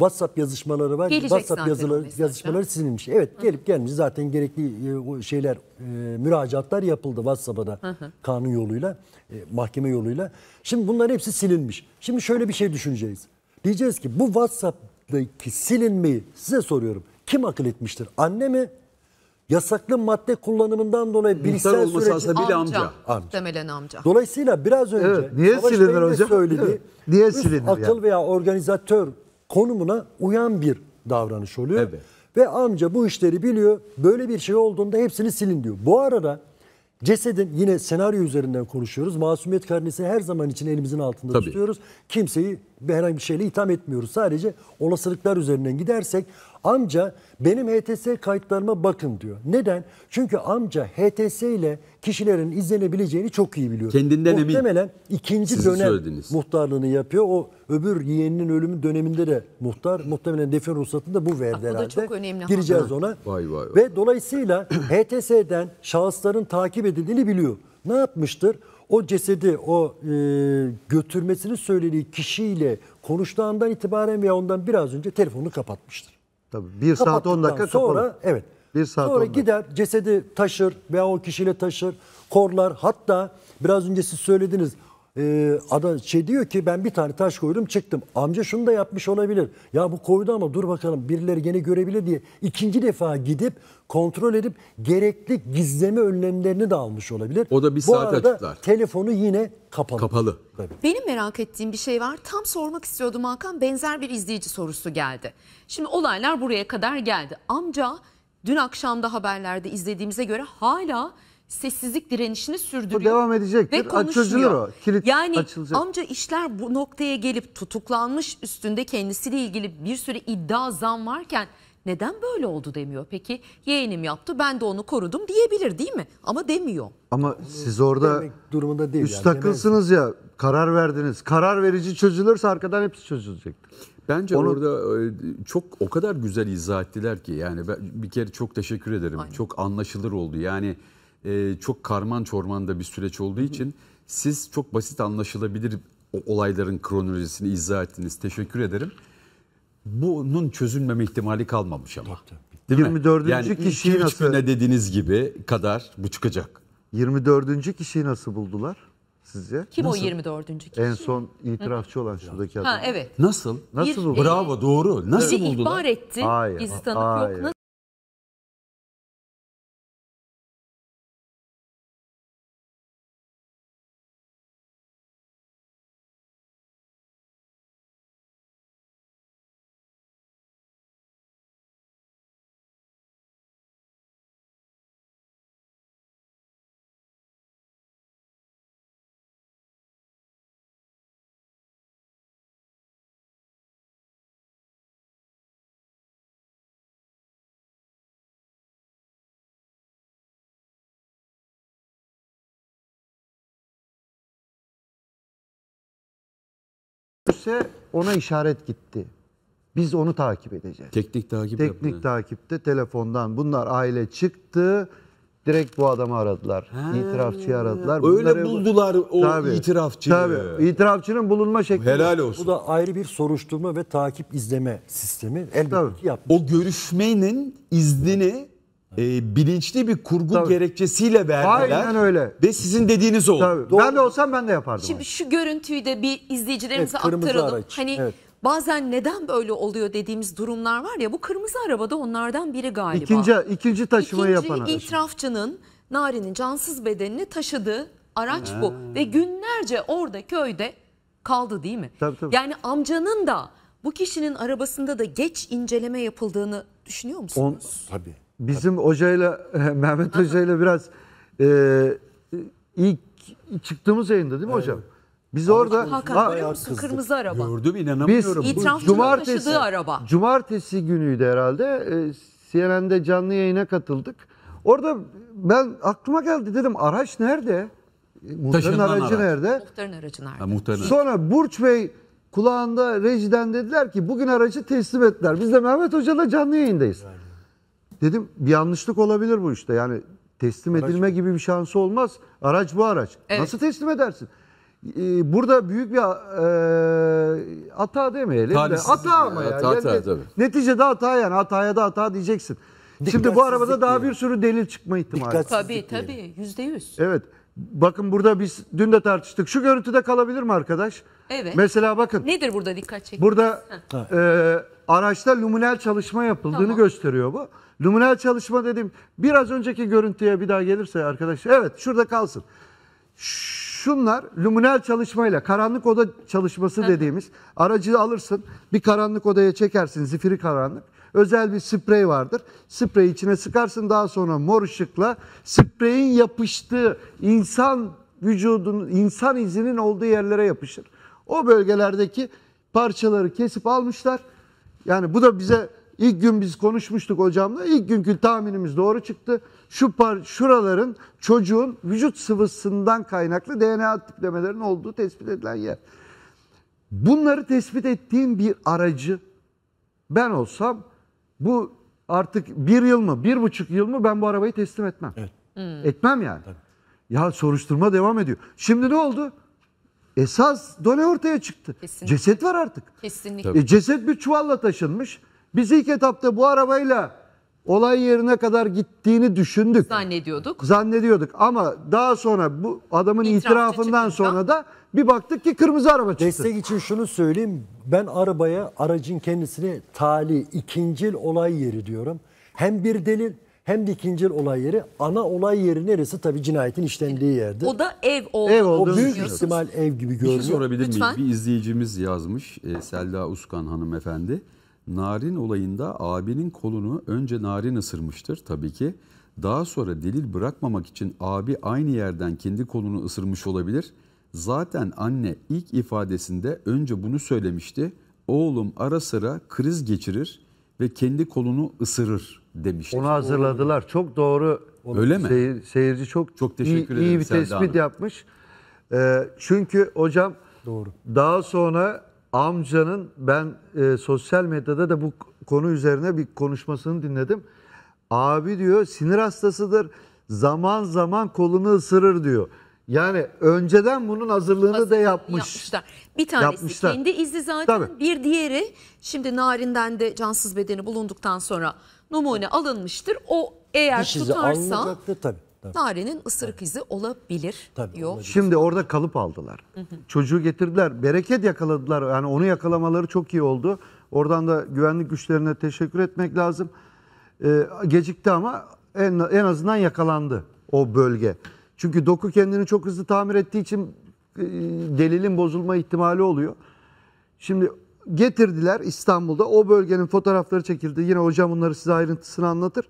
WhatsApp yazışmaları var. Gelecek WhatsApp yazıları, yazışmaları silinmiş. Evet gelip gelmiş zaten gerekli e, şeyler e, müracaatlar yapıldı WhatsApp'a da hı hı. kanun yoluyla, e, mahkeme yoluyla. Şimdi bunların hepsi silinmiş. Şimdi şöyle bir şey düşüneceğiz. Diyeceğiz ki bu WhatsApp'daki silinmeyi size soruyorum. Kim akıl etmiştir? Anne mi? Yasaklı madde kullanımından dolayı bilişsel Muhtar olması aslında bile amca. amca. Demelen amca. Dolayısıyla biraz önce... Evet, niye Savaş silinir hocam? Söyledi, niye silinir? Akıl yani? veya organizatör konumuna uyan bir davranış oluyor. Evet. Ve amca bu işleri biliyor. Böyle bir şey olduğunda hepsini silin diyor. Bu arada cesedin yine senaryo üzerinden konuşuyoruz. Masumiyet karnesi her zaman için elimizin altında Tabii. tutuyoruz. Kimseyi herhangi bir şeyle itham etmiyoruz. Sadece olasılıklar üzerinden gidersek Amca benim HTS kayıtlarıma bakın diyor. Neden? Çünkü amca HTS ile kişilerin izlenebileceğini çok iyi biliyor. Kendinden Muhtemelen emin. Muhtemelen ikinci Sizin dönem söylediniz. muhtarlığını yapıyor. O öbür yeğeninin ölümü döneminde de muhtar muhtemelen defen ruhsatını da bu verdi Bak, herhalde. Bu da çok önemli. Gireceğiz ona. Vay vay vay. Ve dolayısıyla HTS'den şahısların takip edildiğini biliyor. Ne yapmıştır? o cesedi o e, götürmesini söylediği kişiyle konuştuğu andan itibaren veya ondan biraz önce telefonunu kapatmıştır. Tabii bir saat 10 dakika sonra kapalı. evet. Bir saat sonra gider cesedi taşır veya o kişiyle taşır, korlar. Hatta biraz önce siz söylediniz e, ada şey diyor ki ben bir tane taş koydum çıktım. Amca şunu da yapmış olabilir. Ya bu koydu ama dur bakalım birileri gene görebilir diye ikinci defa gidip kontrol edip gerekli gizleme önlemlerini de almış olabilir. O da bir bu saat arada açıklar. telefonu yine kapalı. Kapalı. Tabii. Benim merak ettiğim bir şey var. Tam sormak istiyordum Hakan. Benzer bir izleyici sorusu geldi. Şimdi olaylar buraya kadar geldi. Amca dün akşamda haberlerde izlediğimize göre hala sessizlik direnişini sürdürüyor. Bu devam edecektir. Ve konuşmuyor. Çözülür o. Kilit yani açılacak. amca işler bu noktaya gelip tutuklanmış üstünde kendisiyle ilgili bir sürü iddia zan varken neden böyle oldu demiyor. Peki yeğenim yaptı ben de onu korudum diyebilir değil mi? Ama demiyor. Ama siz orada durumunda değil üst yani. takılsınız ya karar verdiniz. Karar verici çözülürse arkadan hepsi çözülecektir. Bence Onu... orada e, çok o kadar güzel izah ettiler ki yani ben bir kere çok teşekkür ederim. Aynen. Çok anlaşılır oldu. Yani e, çok karman çormanda bir süreç olduğu için siz çok basit anlaşılabilir o olayların kronolojisini izah ettiniz. Teşekkür ederim. Bunun çözülmeme ihtimali kalmamış ama. Değil 24. Mi? Yani kişiyi 2 nasıl... güne dediğiniz gibi kadar bu çıkacak. 24. kişiyi nasıl buldular sizce? Kim nasıl? o 24. kişi? En son itirafçı olan şuradaki adam. Ha evet. Nasıl? Nasıl buldular? Şey Bravo doğru. Nasıl Biri buldular? ihbar etti. Hayır. Gizli tanık yok. Nasıl kimse ona işaret gitti. Biz onu takip edeceğiz. Teknik takip Teknik yapın. takipte telefondan bunlar aile çıktı. Direkt bu adamı aradılar. He. İtirafçıyı aradılar. Öyle Bunları... buldular o tabii, itirafçıyı. Tabii. İtirafçının bulunma şekli. Helal olsun. Bu da ayrı bir soruşturma ve takip izleme sistemi elbette yapmış. O görüşmenin iznini e, bilinçli bir kurgu Tabii. gerekçesiyle verdiler. Aynen öyle. Ve sizin dediğiniz oldu. Tabii. Doğru. Ben de olsam ben de yapardım. Şimdi şu görüntüyü de bir izleyicilerimize evet, aktaralım. Araç. Hani evet. bazen neden böyle oluyor dediğimiz durumlar var ya bu kırmızı arabada onlardan biri galiba. İkinci ikinci taşımayı yapan araç. itirafçının Nari'nin cansız bedenini taşıdığı araç ha. bu ve günlerce orada köyde kaldı değil mi? Tabii, tabii. Yani amcanın da bu kişinin arabasında da geç inceleme yapıldığını düşünüyor musunuz? On, tabii. Bizim hocayla Mehmet hocayla biraz e, ilk çıktığımız yayında değil mi evet. hocam? Biz Ama orada Hakan görüyor musun kızdık. kırmızı araba? Gördüm inanamıyorum. Biz bu, cumartesi, araba. Cumartesi günüydü herhalde. E, CNN'de canlı yayına katıldık. Orada ben aklıma geldi dedim araç nerede? E, muhtarın aracı araç. nerede? Muhtarın aracı nerede? Ha, muhtarın. Sonra Burç Bey kulağında rejiden dediler ki bugün aracı teslim ettiler. Biz de Mehmet Hoca'da canlı yayındayız. Evet. Dedim bir yanlışlık olabilir bu işte. Yani teslim araç edilme bu. gibi bir şansı olmaz. Araç bu araç. Evet. Nasıl teslim edersin? Ee, burada büyük bir e, hata demeyelim. Talihsiz de. Hata ama ya. Hata, yani, hata, yani, tabii. Neticede hata yani. Hataya da hata diyeceksin. Şimdi bu arabada daha bir sürü delil çıkma ihtimali. Tabii tabii. Yüzde yüz. Evet. Bakın burada biz dün de tartıştık. Şu görüntüde kalabilir mi arkadaş? Evet. Mesela bakın. Nedir burada dikkat çekiyor? Burada Araçta luminal çalışma yapıldığını Tamam. gösteriyor bu. Luminal çalışma dedim. Biraz önceki görüntüye bir daha gelirse arkadaşlar. Evet şurada kalsın. Şunlar luminal çalışmayla karanlık oda çalışması dediğimiz aracı alırsın bir karanlık odaya çekersin zifiri karanlık. Özel bir sprey vardır. Spreyi içine sıkarsın daha sonra mor ışıkla spreyin yapıştığı insan vücudunun insan izinin olduğu yerlere yapışır. O bölgelerdeki parçaları kesip almışlar yani bu da bize ilk gün biz konuşmuştuk hocamla. İlk günkü tahminimiz doğru çıktı. Şu par şuraların çocuğun vücut sıvısından kaynaklı DNA tiplemelerinin olduğu tespit edilen yer. Bunları tespit ettiğim bir aracı ben olsam bu artık bir yıl mı, bir buçuk yıl mı ben bu arabayı teslim etmem. Evet. Hmm. Etmem yani. Tabii. Ya soruşturma devam ediyor. Şimdi ne oldu? esas done ortaya çıktı. Kesinlikle. Ceset var artık. Kesinlikle. E, ceset bir çuvalla taşınmış. Biz ilk etapta bu arabayla olay yerine kadar gittiğini düşündük. Zannediyorduk. Zannediyorduk ama daha sonra bu adamın İtirafçı itirafından çıkınca... sonra da bir baktık ki kırmızı araba çıktı. Destek için şunu söyleyeyim. Ben arabaya aracın kendisini tali, ikincil olay yeri diyorum. Hem bir delil hem de ikinci olay yeri. Ana olay yeri neresi? Tabii cinayetin işlendiği yerde. O da ev oldu. Ev oldu. olduğunu büyük düşünüyorsunuz. ihtimal ev gibi görünüyor. Bir şey sorabilir miyim? Lütfen. Bir izleyicimiz yazmış. E, Selda Uskan hanımefendi. Narin olayında abinin kolunu önce Narin ısırmıştır tabii ki. Daha sonra delil bırakmamak için abi aynı yerden kendi kolunu ısırmış olabilir. Zaten anne ilk ifadesinde önce bunu söylemişti. Oğlum ara sıra kriz geçirir ve kendi kolunu ısırır demiştik. Onu hazırladılar. Doğru. Çok doğru. Öyle mi? Seyir, seyirci çok çok teşekkür iyi, ederim. iyi bir tespit yapmış. E, çünkü hocam doğru. Daha sonra amcanın ben e, sosyal medyada da bu konu üzerine bir konuşmasını dinledim. Abi diyor sinir hastasıdır. Zaman zaman kolunu ısırır diyor. Yani önceden bunun hazırlığını Hazır, da yapmış. Yapmışlar. Bir tanesi yapmışlar. kendi izi zaten Tabii. bir diğeri şimdi narinden de cansız bedeni bulunduktan sonra numune alınmıştır. O eğer Diş izi tutarsa tabii. tabii. Narenin ısırık izi olabilir tabii, diyor. Olabilir. Şimdi orada kalıp aldılar. Hı hı. Çocuğu getirdiler. Bereket yakaladılar. Yani onu yakalamaları çok iyi oldu. Oradan da güvenlik güçlerine teşekkür etmek lazım. Ee, gecikti ama en, en azından yakalandı o bölge. Çünkü doku kendini çok hızlı tamir ettiği için e, delilin bozulma ihtimali oluyor. Şimdi getirdiler İstanbul'da. O bölgenin fotoğrafları çekildi. Yine hocam bunları size ayrıntısını anlatır.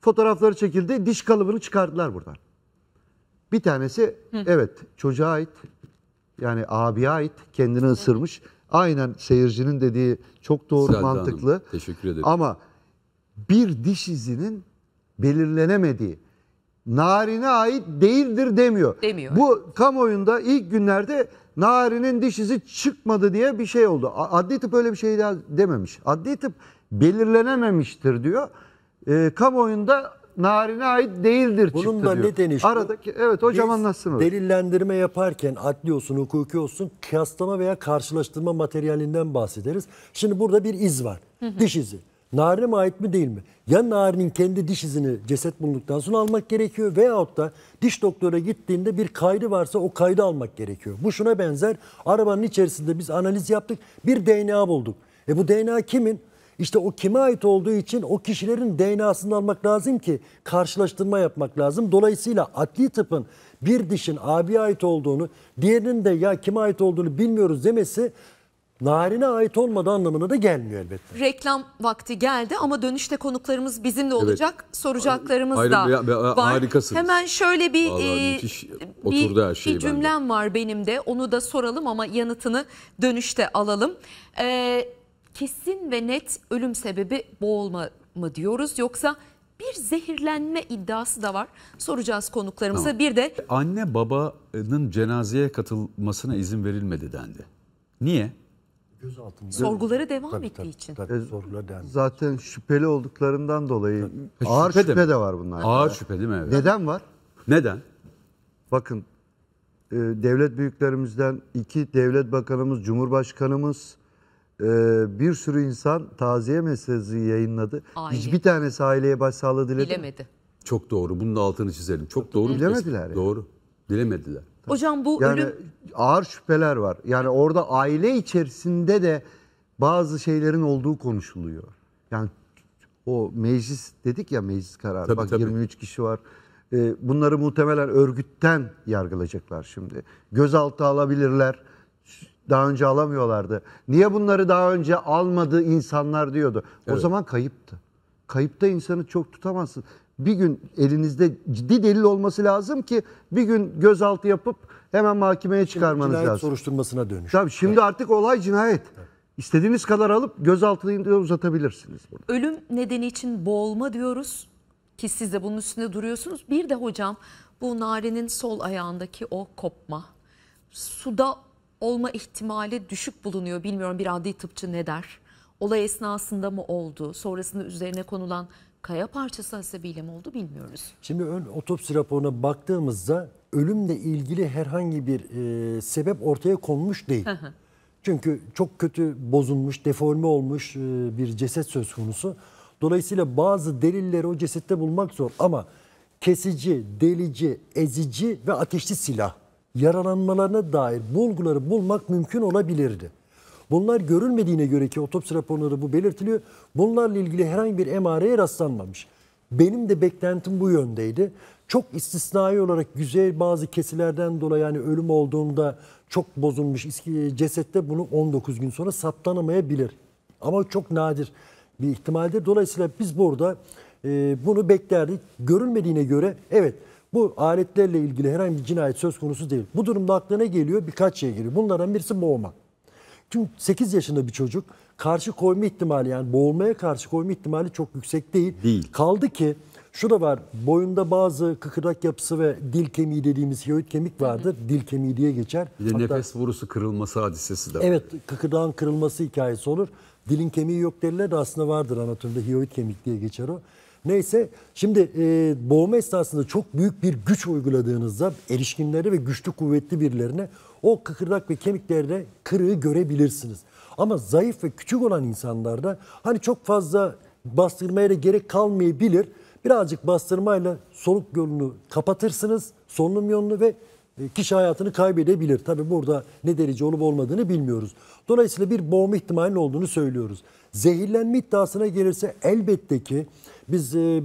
Fotoğrafları çekildi. Diş kalıbını çıkardılar buradan. Bir tanesi Hı. evet çocuğa ait yani abiye ait kendini ısırmış. Aynen seyircinin dediği çok doğru Selda mantıklı. Hanım, teşekkür ederim. Ama bir diş izinin belirlenemediği narine ait değildir demiyor. Demiyor. Bu kamuoyunda ilk günlerde narinin dişisi çıkmadı diye bir şey oldu. Adli tıp öyle bir şey dememiş. Adli tıp belirlenememiştir diyor. E, kamuoyunda narine ait değildir Bununla çıktı diyor. Bununla nedeni şu. Aradaki, evet hocam anlatsın. Öyle. Delillendirme yaparken adli olsun, hukuki olsun kıyaslama veya karşılaştırma materyalinden bahsederiz. Şimdi burada bir iz var. Hı hı. Diş izi. Narin'e mi ait mi değil mi? Ya Narin'in kendi diş izini ceset bulunduktan sonra almak gerekiyor veyahut da diş doktora gittiğinde bir kaydı varsa o kaydı almak gerekiyor. Bu şuna benzer arabanın içerisinde biz analiz yaptık bir DNA bulduk. E bu DNA kimin? İşte o kime ait olduğu için o kişilerin DNA'sını almak lazım ki karşılaştırma yapmak lazım. Dolayısıyla adli tıpın bir dişin abiye ait olduğunu, diğerinin de ya kime ait olduğunu bilmiyoruz demesi narine ait olmadığı anlamına da gelmiyor elbette. Reklam vakti geldi ama dönüşte konuklarımız bizimle olacak. Evet. Soracaklarımız Ayrı, da be, be, var. Harikasınız. Hemen şöyle bir e, bir, her şey bir cümlem bende. var benim de. Onu da soralım ama yanıtını dönüşte alalım. Ee, kesin ve net ölüm sebebi boğulma mı diyoruz yoksa bir zehirlenme iddiası da var. Soracağız konuklarımıza. Tamam. Bir de anne babanın cenazeye katılmasına izin verilmedi dendi. Niye? gözaltında sorguları devam tabii, ettiği tabii, için. Tabii, e, sorgular devam Zaten şüpheli olduklarından dolayı tabii. E, ağır şüphe, şüphe de, var bunlar. Ağır şüphe değil mi? Evet. Neden var? Neden? Bakın e, devlet büyüklerimizden iki devlet bakanımız, cumhurbaşkanımız e, bir sürü insan taziye mesajı yayınladı. Aile. Hiçbir tanesi aileye başsağlığı diledi. Bilemedi. Çok doğru. Bunun da altını çizelim. Çok doğru. Bilemediler. Yani. Doğru. Dilemediler. Hocam bu yani ölüm... ağır şüpheler var. Yani orada aile içerisinde de bazı şeylerin olduğu konuşuluyor. Yani o meclis dedik ya meclis kararı. Tabii, Bak tabii. 23 kişi var. Ee, bunları muhtemelen örgütten yargılayacaklar şimdi. Gözaltı alabilirler. Daha önce alamıyorlardı. Niye bunları daha önce almadı insanlar diyordu. Evet. O zaman kayıptı. Kayıpta insanı çok tutamazsın bir gün elinizde ciddi delil olması lazım ki bir gün gözaltı yapıp hemen mahkemeye çıkarmanız cinayet lazım. soruşturmasına dönüş. Tabii şimdi evet. artık olay cinayet. Evet. İstediğiniz kadar alıp diye uzatabilirsiniz. Bunu. Ölüm nedeni için boğulma diyoruz ki siz de bunun üstünde duruyorsunuz. Bir de hocam bu Nare'nin sol ayağındaki o kopma. Suda olma ihtimali düşük bulunuyor. Bilmiyorum bir adli tıpçı ne der? Olay esnasında mı oldu? Sonrasında üzerine konulan kaya parçası hasebiyle mi oldu bilmiyoruz. Şimdi ön otopsi raporuna baktığımızda ölümle ilgili herhangi bir e, sebep ortaya konmuş değil. Çünkü çok kötü bozulmuş, deforme olmuş e, bir ceset söz konusu. Dolayısıyla bazı delilleri o cesette bulmak zor ama kesici, delici, ezici ve ateşli silah yaralanmalarına dair bulguları bulmak mümkün olabilirdi. Bunlar görülmediğine göre ki otopsi raporunda bu belirtiliyor. Bunlarla ilgili herhangi bir MR'ye rastlanmamış. Benim de beklentim bu yöndeydi. Çok istisnai olarak güzel bazı kesilerden dolayı yani ölüm olduğunda çok bozulmuş cesette bunu 19 gün sonra saptanamayabilir. Ama çok nadir bir ihtimaldir. Dolayısıyla biz burada e, bunu beklerdik. Görülmediğine göre evet bu aletlerle ilgili herhangi bir cinayet söz konusu değil. Bu durumda aklına geliyor birkaç şey geliyor. Bunlardan birisi boğma. Çünkü 8 yaşında bir çocuk karşı koyma ihtimali yani boğulmaya karşı koyma ihtimali çok yüksek değil. Değil. Kaldı ki şu da var. Boyunda bazı kıkırdak yapısı ve dil kemiği dediğimiz hiyoid kemik vardır. Hı hı. Dil kemiği diye geçer. Bir de Hatta, nefes borusu kırılması hadisesi de var. Evet kıkırdağın kırılması hikayesi olur. Dilin kemiği yok derler de aslında vardır anatomide hiyoid kemik diye geçer o. Neyse şimdi e, boğma esnasında çok büyük bir güç uyguladığınızda erişkinleri ve güçlü kuvvetli birilerine o kıkırdak ve kemiklerde kırığı görebilirsiniz. Ama zayıf ve küçük olan insanlarda hani çok fazla bastırmaya da gerek kalmayabilir. Birazcık bastırmayla soluk yolunu kapatırsınız, solunum yolunu ve e, kişi hayatını kaybedebilir. Tabi burada ne derece olup olmadığını bilmiyoruz. Dolayısıyla bir boğma ihtimalinin olduğunu söylüyoruz. Zehirlenme iddiasına gelirse elbette ki biz e,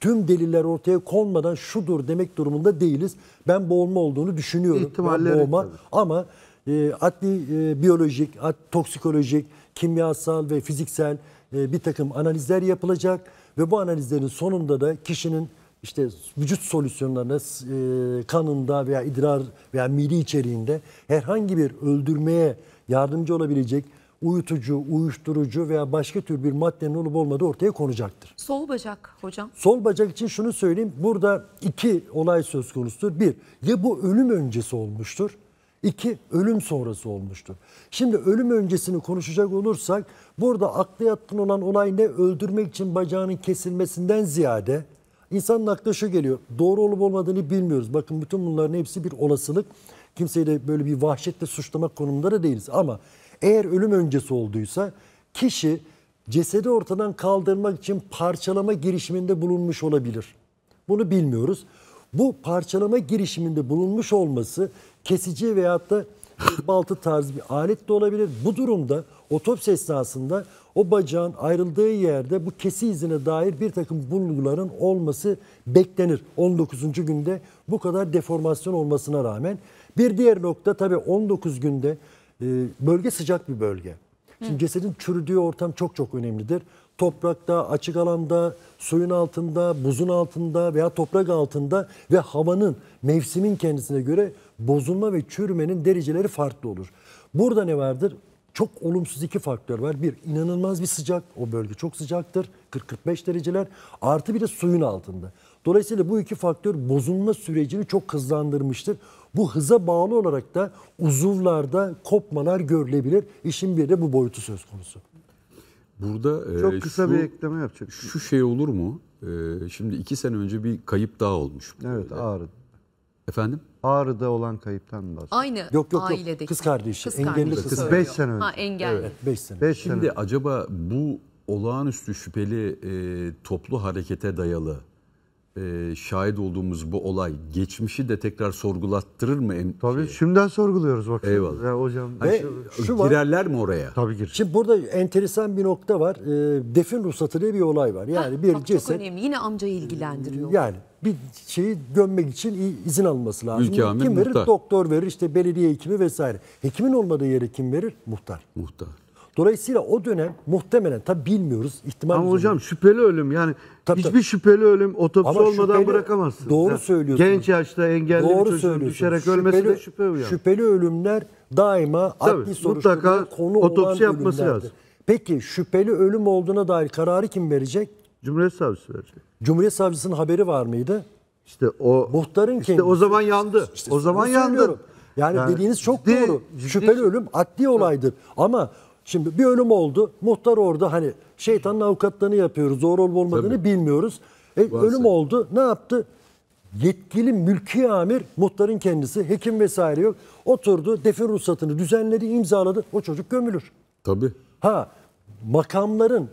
tüm deliller ortaya konmadan şudur demek durumunda değiliz. Ben boğulma olduğunu düşünüyorum. İhtimalleri. Boğma. Tabii. Ama e, adli e, biyolojik, ad, toksikolojik, kimyasal ve fiziksel e, bir takım analizler yapılacak ve bu analizlerin sonunda da kişinin işte vücut solüsyonlarında e, kanında veya idrar veya mili içeriğinde herhangi bir öldürmeye yardımcı olabilecek uyutucu, uyuşturucu veya başka tür bir maddenin olup olmadığı ortaya konacaktır. Sol bacak hocam. Sol bacak için şunu söyleyeyim. Burada iki olay söz konusudur. Bir, ya bu ölüm öncesi olmuştur. İki, ölüm sonrası olmuştur. Şimdi ölüm öncesini konuşacak olursak burada aklı yatkın olan olay ne? Öldürmek için bacağının kesilmesinden ziyade İnsanın aklına şu geliyor. Doğru olup olmadığını bilmiyoruz. Bakın bütün bunların hepsi bir olasılık. Kimseyi de böyle bir vahşetle suçlamak konumunda da değiliz. Ama eğer ölüm öncesi olduysa kişi cesedi ortadan kaldırmak için parçalama girişiminde bulunmuş olabilir. Bunu bilmiyoruz. Bu parçalama girişiminde bulunmuş olması kesici veyahut da baltı tarzı bir alet de olabilir. Bu durumda otopsi esnasında o bacağın ayrıldığı yerde bu kesi izine dair bir takım bulguların olması beklenir. 19. günde bu kadar deformasyon olmasına rağmen. Bir diğer nokta tabii 19 günde e, bölge sıcak bir bölge. Şimdi cesedin çürüdüğü ortam çok çok önemlidir. Toprakta, açık alanda, suyun altında, buzun altında veya toprak altında ve havanın, mevsimin kendisine göre bozulma ve çürümenin dereceleri farklı olur. Burada ne vardır? Çok olumsuz iki faktör var. Bir, inanılmaz bir sıcak. O bölge çok sıcaktır. 40-45 dereceler. Artı bir de suyun altında. Dolayısıyla bu iki faktör bozulma sürecini çok hızlandırmıştır. Bu hıza bağlı olarak da uzuvlarda kopmalar görülebilir. İşin bir de bu boyutu söz konusu. Burada e, çok e, kısa şu, bir ekleme yapacak. Şu şey olur mu? E, şimdi iki sene önce bir kayıp daha olmuş. Evet, Ağrı Efendim? Ağrı'da olan kayıptan mı bahsediyorsun? Aynı Yok yok yok. ailedeki. Kız kardeşi. Kız engelli kız. Kız beş sene önce. Ha engelli. Evet 5 sene. Beş Şimdi önce. acaba bu olağanüstü şüpheli e, toplu harekete dayalı e, şahit olduğumuz bu olay geçmişi de tekrar sorgulattırır mı? En Tabii şeye? şimdiden sorguluyoruz bak. Eyvallah. Ya hocam. Ve şu, şu girerler var, mi oraya? Tabii gir. Şimdi burada enteresan bir nokta var. E, defin ruhsatı diye bir olay var. Yani Heh, bir bak, ceset. Çok önemli. Yine amcayı ilgilendiriyor. Yani bir şeyi gömmek için izin alması lazım. Ülke amir, kim verir? Muhtar. Doktor verir, işte belediye hekimi vesaire. Hekimin olmadığı yere kim verir? Muhtar. Muhtar. Dolayısıyla o dönem muhtemelen tabi bilmiyoruz. ihtimal Ama hocam şüpheli ölüm yani tabii, hiçbir tabii. şüpheli ölüm otopsi Ama olmadan şüpheli, bırakamazsın. Doğru yani, söylüyorsun. Genç yaşta engelli doğru bir çocuğun düşerek şüpheli, ölmesi de şüphe uyanır. Şüpheli ölümler daima tabii, adli soruşturmaya konu otopsi olan yapması lazım. Peki şüpheli ölüm olduğuna dair kararı kim verecek? Cumhuriyet Savcısı verecek. Cumhuriyet Savcısının haberi var mıydı? İşte o muhtarın işte kendisi. o zaman yandı. İşte o zaman yandı. Yani, yani dediğiniz çok ciddi, doğru. Ciddi. Şüpheli şey- ölüm adli olaydır. Ama Şimdi bir ölüm oldu. Muhtar orada hani şeytanın avukatlığını yapıyoruz. Doğru olup olmadığını Tabii. bilmiyoruz. E, ölüm oldu. Ne yaptı? Yetkili mülki amir muhtarın kendisi hekim vesaire yok. Oturdu defin ruhsatını düzenledi imzaladı. O çocuk gömülür. Tabii. Ha makamların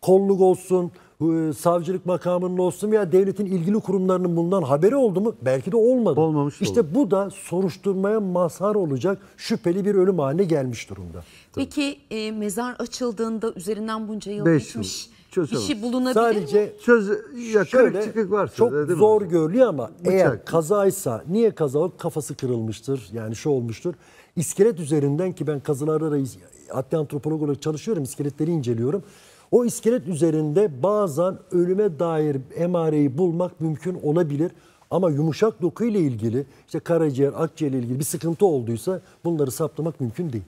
kolluk olsun e, savcılık makamının olsun veya devletin ilgili kurumlarının bundan haberi oldu mu? Belki de olmadı. Olmamış İşte olur. bu da soruşturmaya mazhar olacak şüpheli bir ölüm haline gelmiş durumda. Peki e, mezar açıldığında üzerinden bunca yıl Beş geçmiş. Yıl. Çözemez. Şey bulunabilir Sadece mi? Söz, ya şöyle, çıkık varsa. Çok değil mi? zor görülüyor ama Bıçak. eğer kazaysa niye kaza kafası kırılmıştır yani şu olmuştur. İskelet üzerinden ki ben kazılarda da adli antropolog olarak çalışıyorum iskeletleri inceliyorum. O iskelet üzerinde bazen ölüme dair emareyi bulmak mümkün olabilir. Ama yumuşak doku ile ilgili işte karaciğer, akciğer ile ilgili bir sıkıntı olduysa bunları saptamak mümkün değil.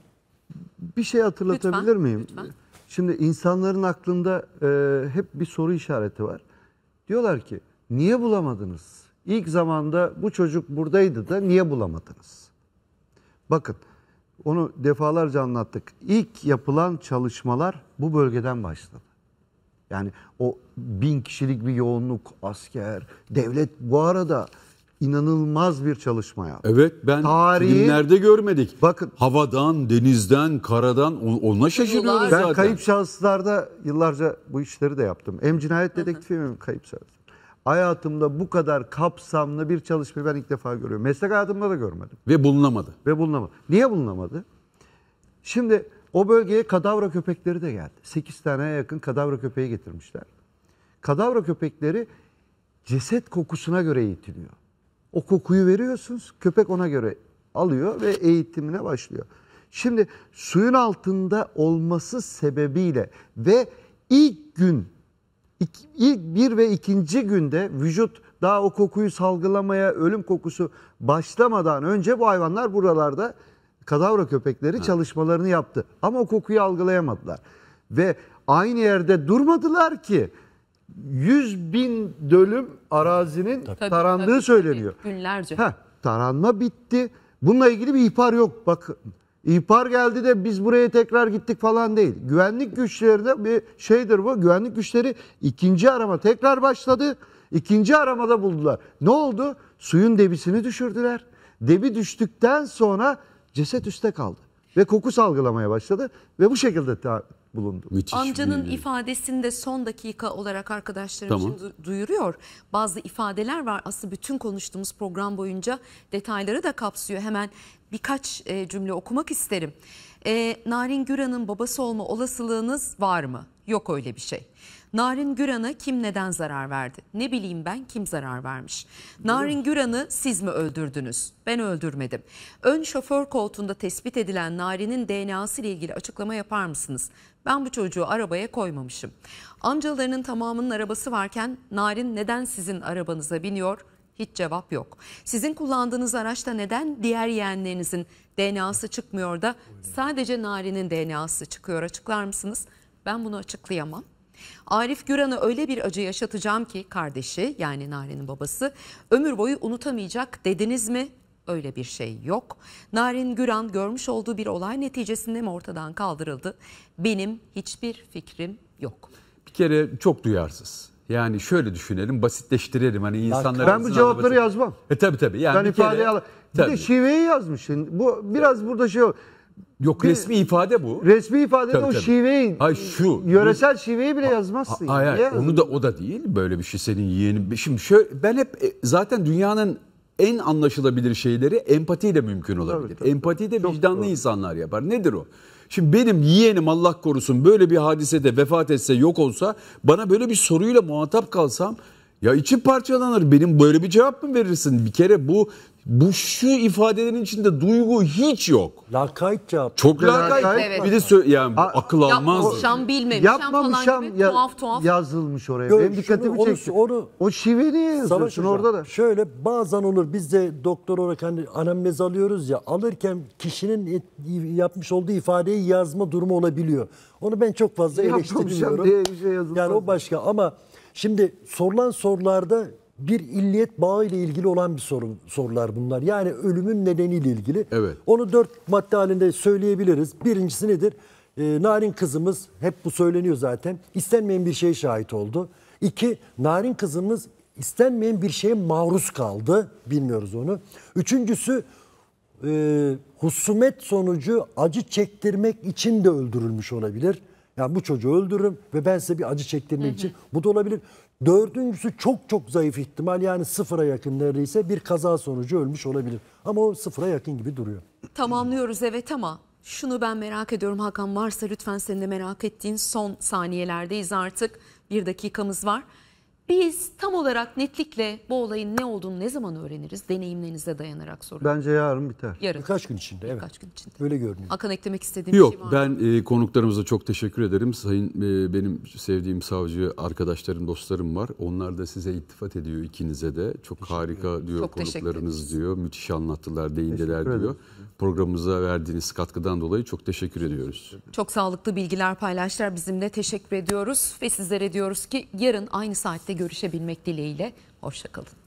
Bir şey hatırlatabilir lütfen, miyim? Lütfen. Şimdi insanların aklında e, hep bir soru işareti var. Diyorlar ki niye bulamadınız? İlk zamanda bu çocuk buradaydı da niye bulamadınız? Bakın onu defalarca anlattık. İlk yapılan çalışmalar bu bölgeden başladı. Yani o bin kişilik bir yoğunluk, asker, devlet bu arada inanılmaz bir çalışma yaptı. Evet ben Tarihi, filmlerde görmedik. Bakın havadan, denizden, karadan ona şaşırıyoruz ben zaten. Ben kayıp şahıslarda yıllarca bu işleri de yaptım. Hem cinayet dedektifi hem kayıp şahıs hayatımda bu kadar kapsamlı bir çalışmayı ben ilk defa görüyorum. Meslek hayatımda da görmedim. Ve bulunamadı. Ve bulunamadı. Niye bulunamadı? Şimdi o bölgeye kadavra köpekleri de geldi. 8 tane yakın kadavra köpeği getirmişler. Kadavra köpekleri ceset kokusuna göre eğitiliyor. O kokuyu veriyorsunuz, köpek ona göre alıyor ve eğitimine başlıyor. Şimdi suyun altında olması sebebiyle ve ilk gün İlk bir ve ikinci günde vücut daha o kokuyu salgılamaya ölüm kokusu başlamadan önce bu hayvanlar buralarda kadavra köpekleri ha. çalışmalarını yaptı. Ama o kokuyu algılayamadılar. Ve aynı yerde durmadılar ki 100 bin dönüm arazinin tabii. tarandığı tabii, söyleniyor. Tabii, günlerce. Ha, taranma bitti. Bununla ilgili bir ihbar yok. Bak İhbar geldi de biz buraya tekrar gittik falan değil. Güvenlik güçlerine bir şeydir bu. Güvenlik güçleri ikinci arama tekrar başladı. İkinci aramada buldular. Ne oldu? Suyun debisini düşürdüler. Debi düştükten sonra ceset üste kaldı. Ve koku salgılamaya başladı. Ve bu şekilde bulundu. Müthiş Amcanın bir... ifadesinde son dakika olarak arkadaşlarım tamam. şimdi duyuruyor. Bazı ifadeler var aslında bütün konuştuğumuz program boyunca detayları da kapsıyor. Hemen birkaç e, cümle okumak isterim. E, Narin Güran'ın babası olma olasılığınız var mı? Yok öyle bir şey. Narin Güran'a kim neden zarar verdi? Ne bileyim ben kim zarar vermiş? Narin Güran'ı siz mi öldürdünüz? Ben öldürmedim. Ön şoför koltuğunda tespit edilen Narin'in DNA'sı ile ilgili açıklama yapar mısınız? Ben bu çocuğu arabaya koymamışım. Amcalarının tamamının arabası varken Narin neden sizin arabanıza biniyor? hiç cevap yok. Sizin kullandığınız araçta neden diğer yeğenlerinizin DNA'sı çıkmıyor da sadece Nari'nin DNA'sı çıkıyor açıklar mısınız? Ben bunu açıklayamam. Arif Güran'ı öyle bir acı yaşatacağım ki kardeşi yani Narin'in babası ömür boyu unutamayacak dediniz mi? Öyle bir şey yok. Narin Güran görmüş olduğu bir olay neticesinde mi ortadan kaldırıldı? Benim hiçbir fikrim yok. Bir kere çok duyarsız. Yani şöyle düşünelim, basitleştirelim hani insanlar. Ben bu cevapları basit... yazmam. E tabi tabi. Yani ben bir kere, al. Bir tabii. de şiveyi yazmışsın. Bu biraz tabii. burada şey Yok bir, resmi ifade bu. Resmi ifade tabii, de o tabii. şiveyi. Hayır şu. Yöresel bu, şiveyi bile yazmazsın. Hayır, hayır yani. onu da o da değil. Böyle bir şey senin yeğenin. Şimdi şöyle ben hep e, zaten dünyanın en anlaşılabilir şeyleri empatiyle mümkün olabilir. Tabii, tabii, Empati de vicdanlı doğru. insanlar yapar. Nedir o? Şimdi benim yeğenim Allah korusun böyle bir hadisede vefat etse yok olsa bana böyle bir soruyla muhatap kalsam ya içi parçalanır. Benim böyle bir cevap mı verirsin? Bir kere bu bu şu ifadelerin içinde duygu hiç yok. Lakayt cevap. Çok lakayt. lakayt. Evet. Bir de sö- yani A- akıl almaz. Yapmamışam bilmemişem Yapmamışam falan gibi ya- tuhaf tuhaf. Yazılmış oraya. Gör, Benim dikkatimi onu, çekti. Onu, o şive niye yazıyorsun orada da? Şöyle bazen olur biz de doktor olarak hani anamnez alıyoruz ya alırken kişinin et, yapmış olduğu ifadeyi yazma durumu olabiliyor. Onu ben çok fazla eleştirmiyorum. Diye bir şey yazılmaz. Yani o başka ama Şimdi sorulan sorularda bir illiyet bağı ile ilgili olan bir soru, sorular bunlar. Yani ölümün nedeniyle ilgili. Evet. Onu dört madde halinde söyleyebiliriz. Birincisi nedir? Ee, narin kızımız, hep bu söyleniyor zaten, istenmeyen bir şeye şahit oldu. İki, narin kızımız istenmeyen bir şeye maruz kaldı. Bilmiyoruz onu. Üçüncüsü e, husumet sonucu acı çektirmek için de öldürülmüş olabilir. Yani bu çocuğu öldürürüm ve ben size bir acı çektirmek hı hı. için. Bu da olabilir. Dördüncüsü çok çok zayıf ihtimal yani sıfıra yakın neredeyse bir kaza sonucu ölmüş olabilir. Ama o sıfıra yakın gibi duruyor. Tamamlıyoruz evet ama şunu ben merak ediyorum Hakan varsa lütfen senin de merak ettiğin son saniyelerdeyiz artık. Bir dakikamız var. Biz tam olarak netlikle bu olayın ne olduğunu ne zaman öğreniriz? Deneyimlerinize dayanarak soruyorum. Bence yarın biter. Yarın. Birkaç gün içinde evet. Birkaç gün içinde. Öyle görünüyor. Hakan eklemek istediğim Yok, bir şey var mı? Yok ben e, konuklarımıza çok teşekkür ederim. Sayın e, benim sevdiğim savcı arkadaşlarım, dostlarım var. Onlar da size iltifat ediyor ikinize de. Çok harika diyor çok konuklarınız diyor. Müthiş anlattılar, değindiler diyor. Programımıza verdiğiniz katkıdan dolayı çok teşekkür ediyoruz. Çok sağlıklı bilgiler paylaştılar bizimle. Teşekkür ediyoruz ve sizlere diyoruz ki yarın aynı saatte görüşürüz görüşebilmek dileğiyle. Hoşçakalın.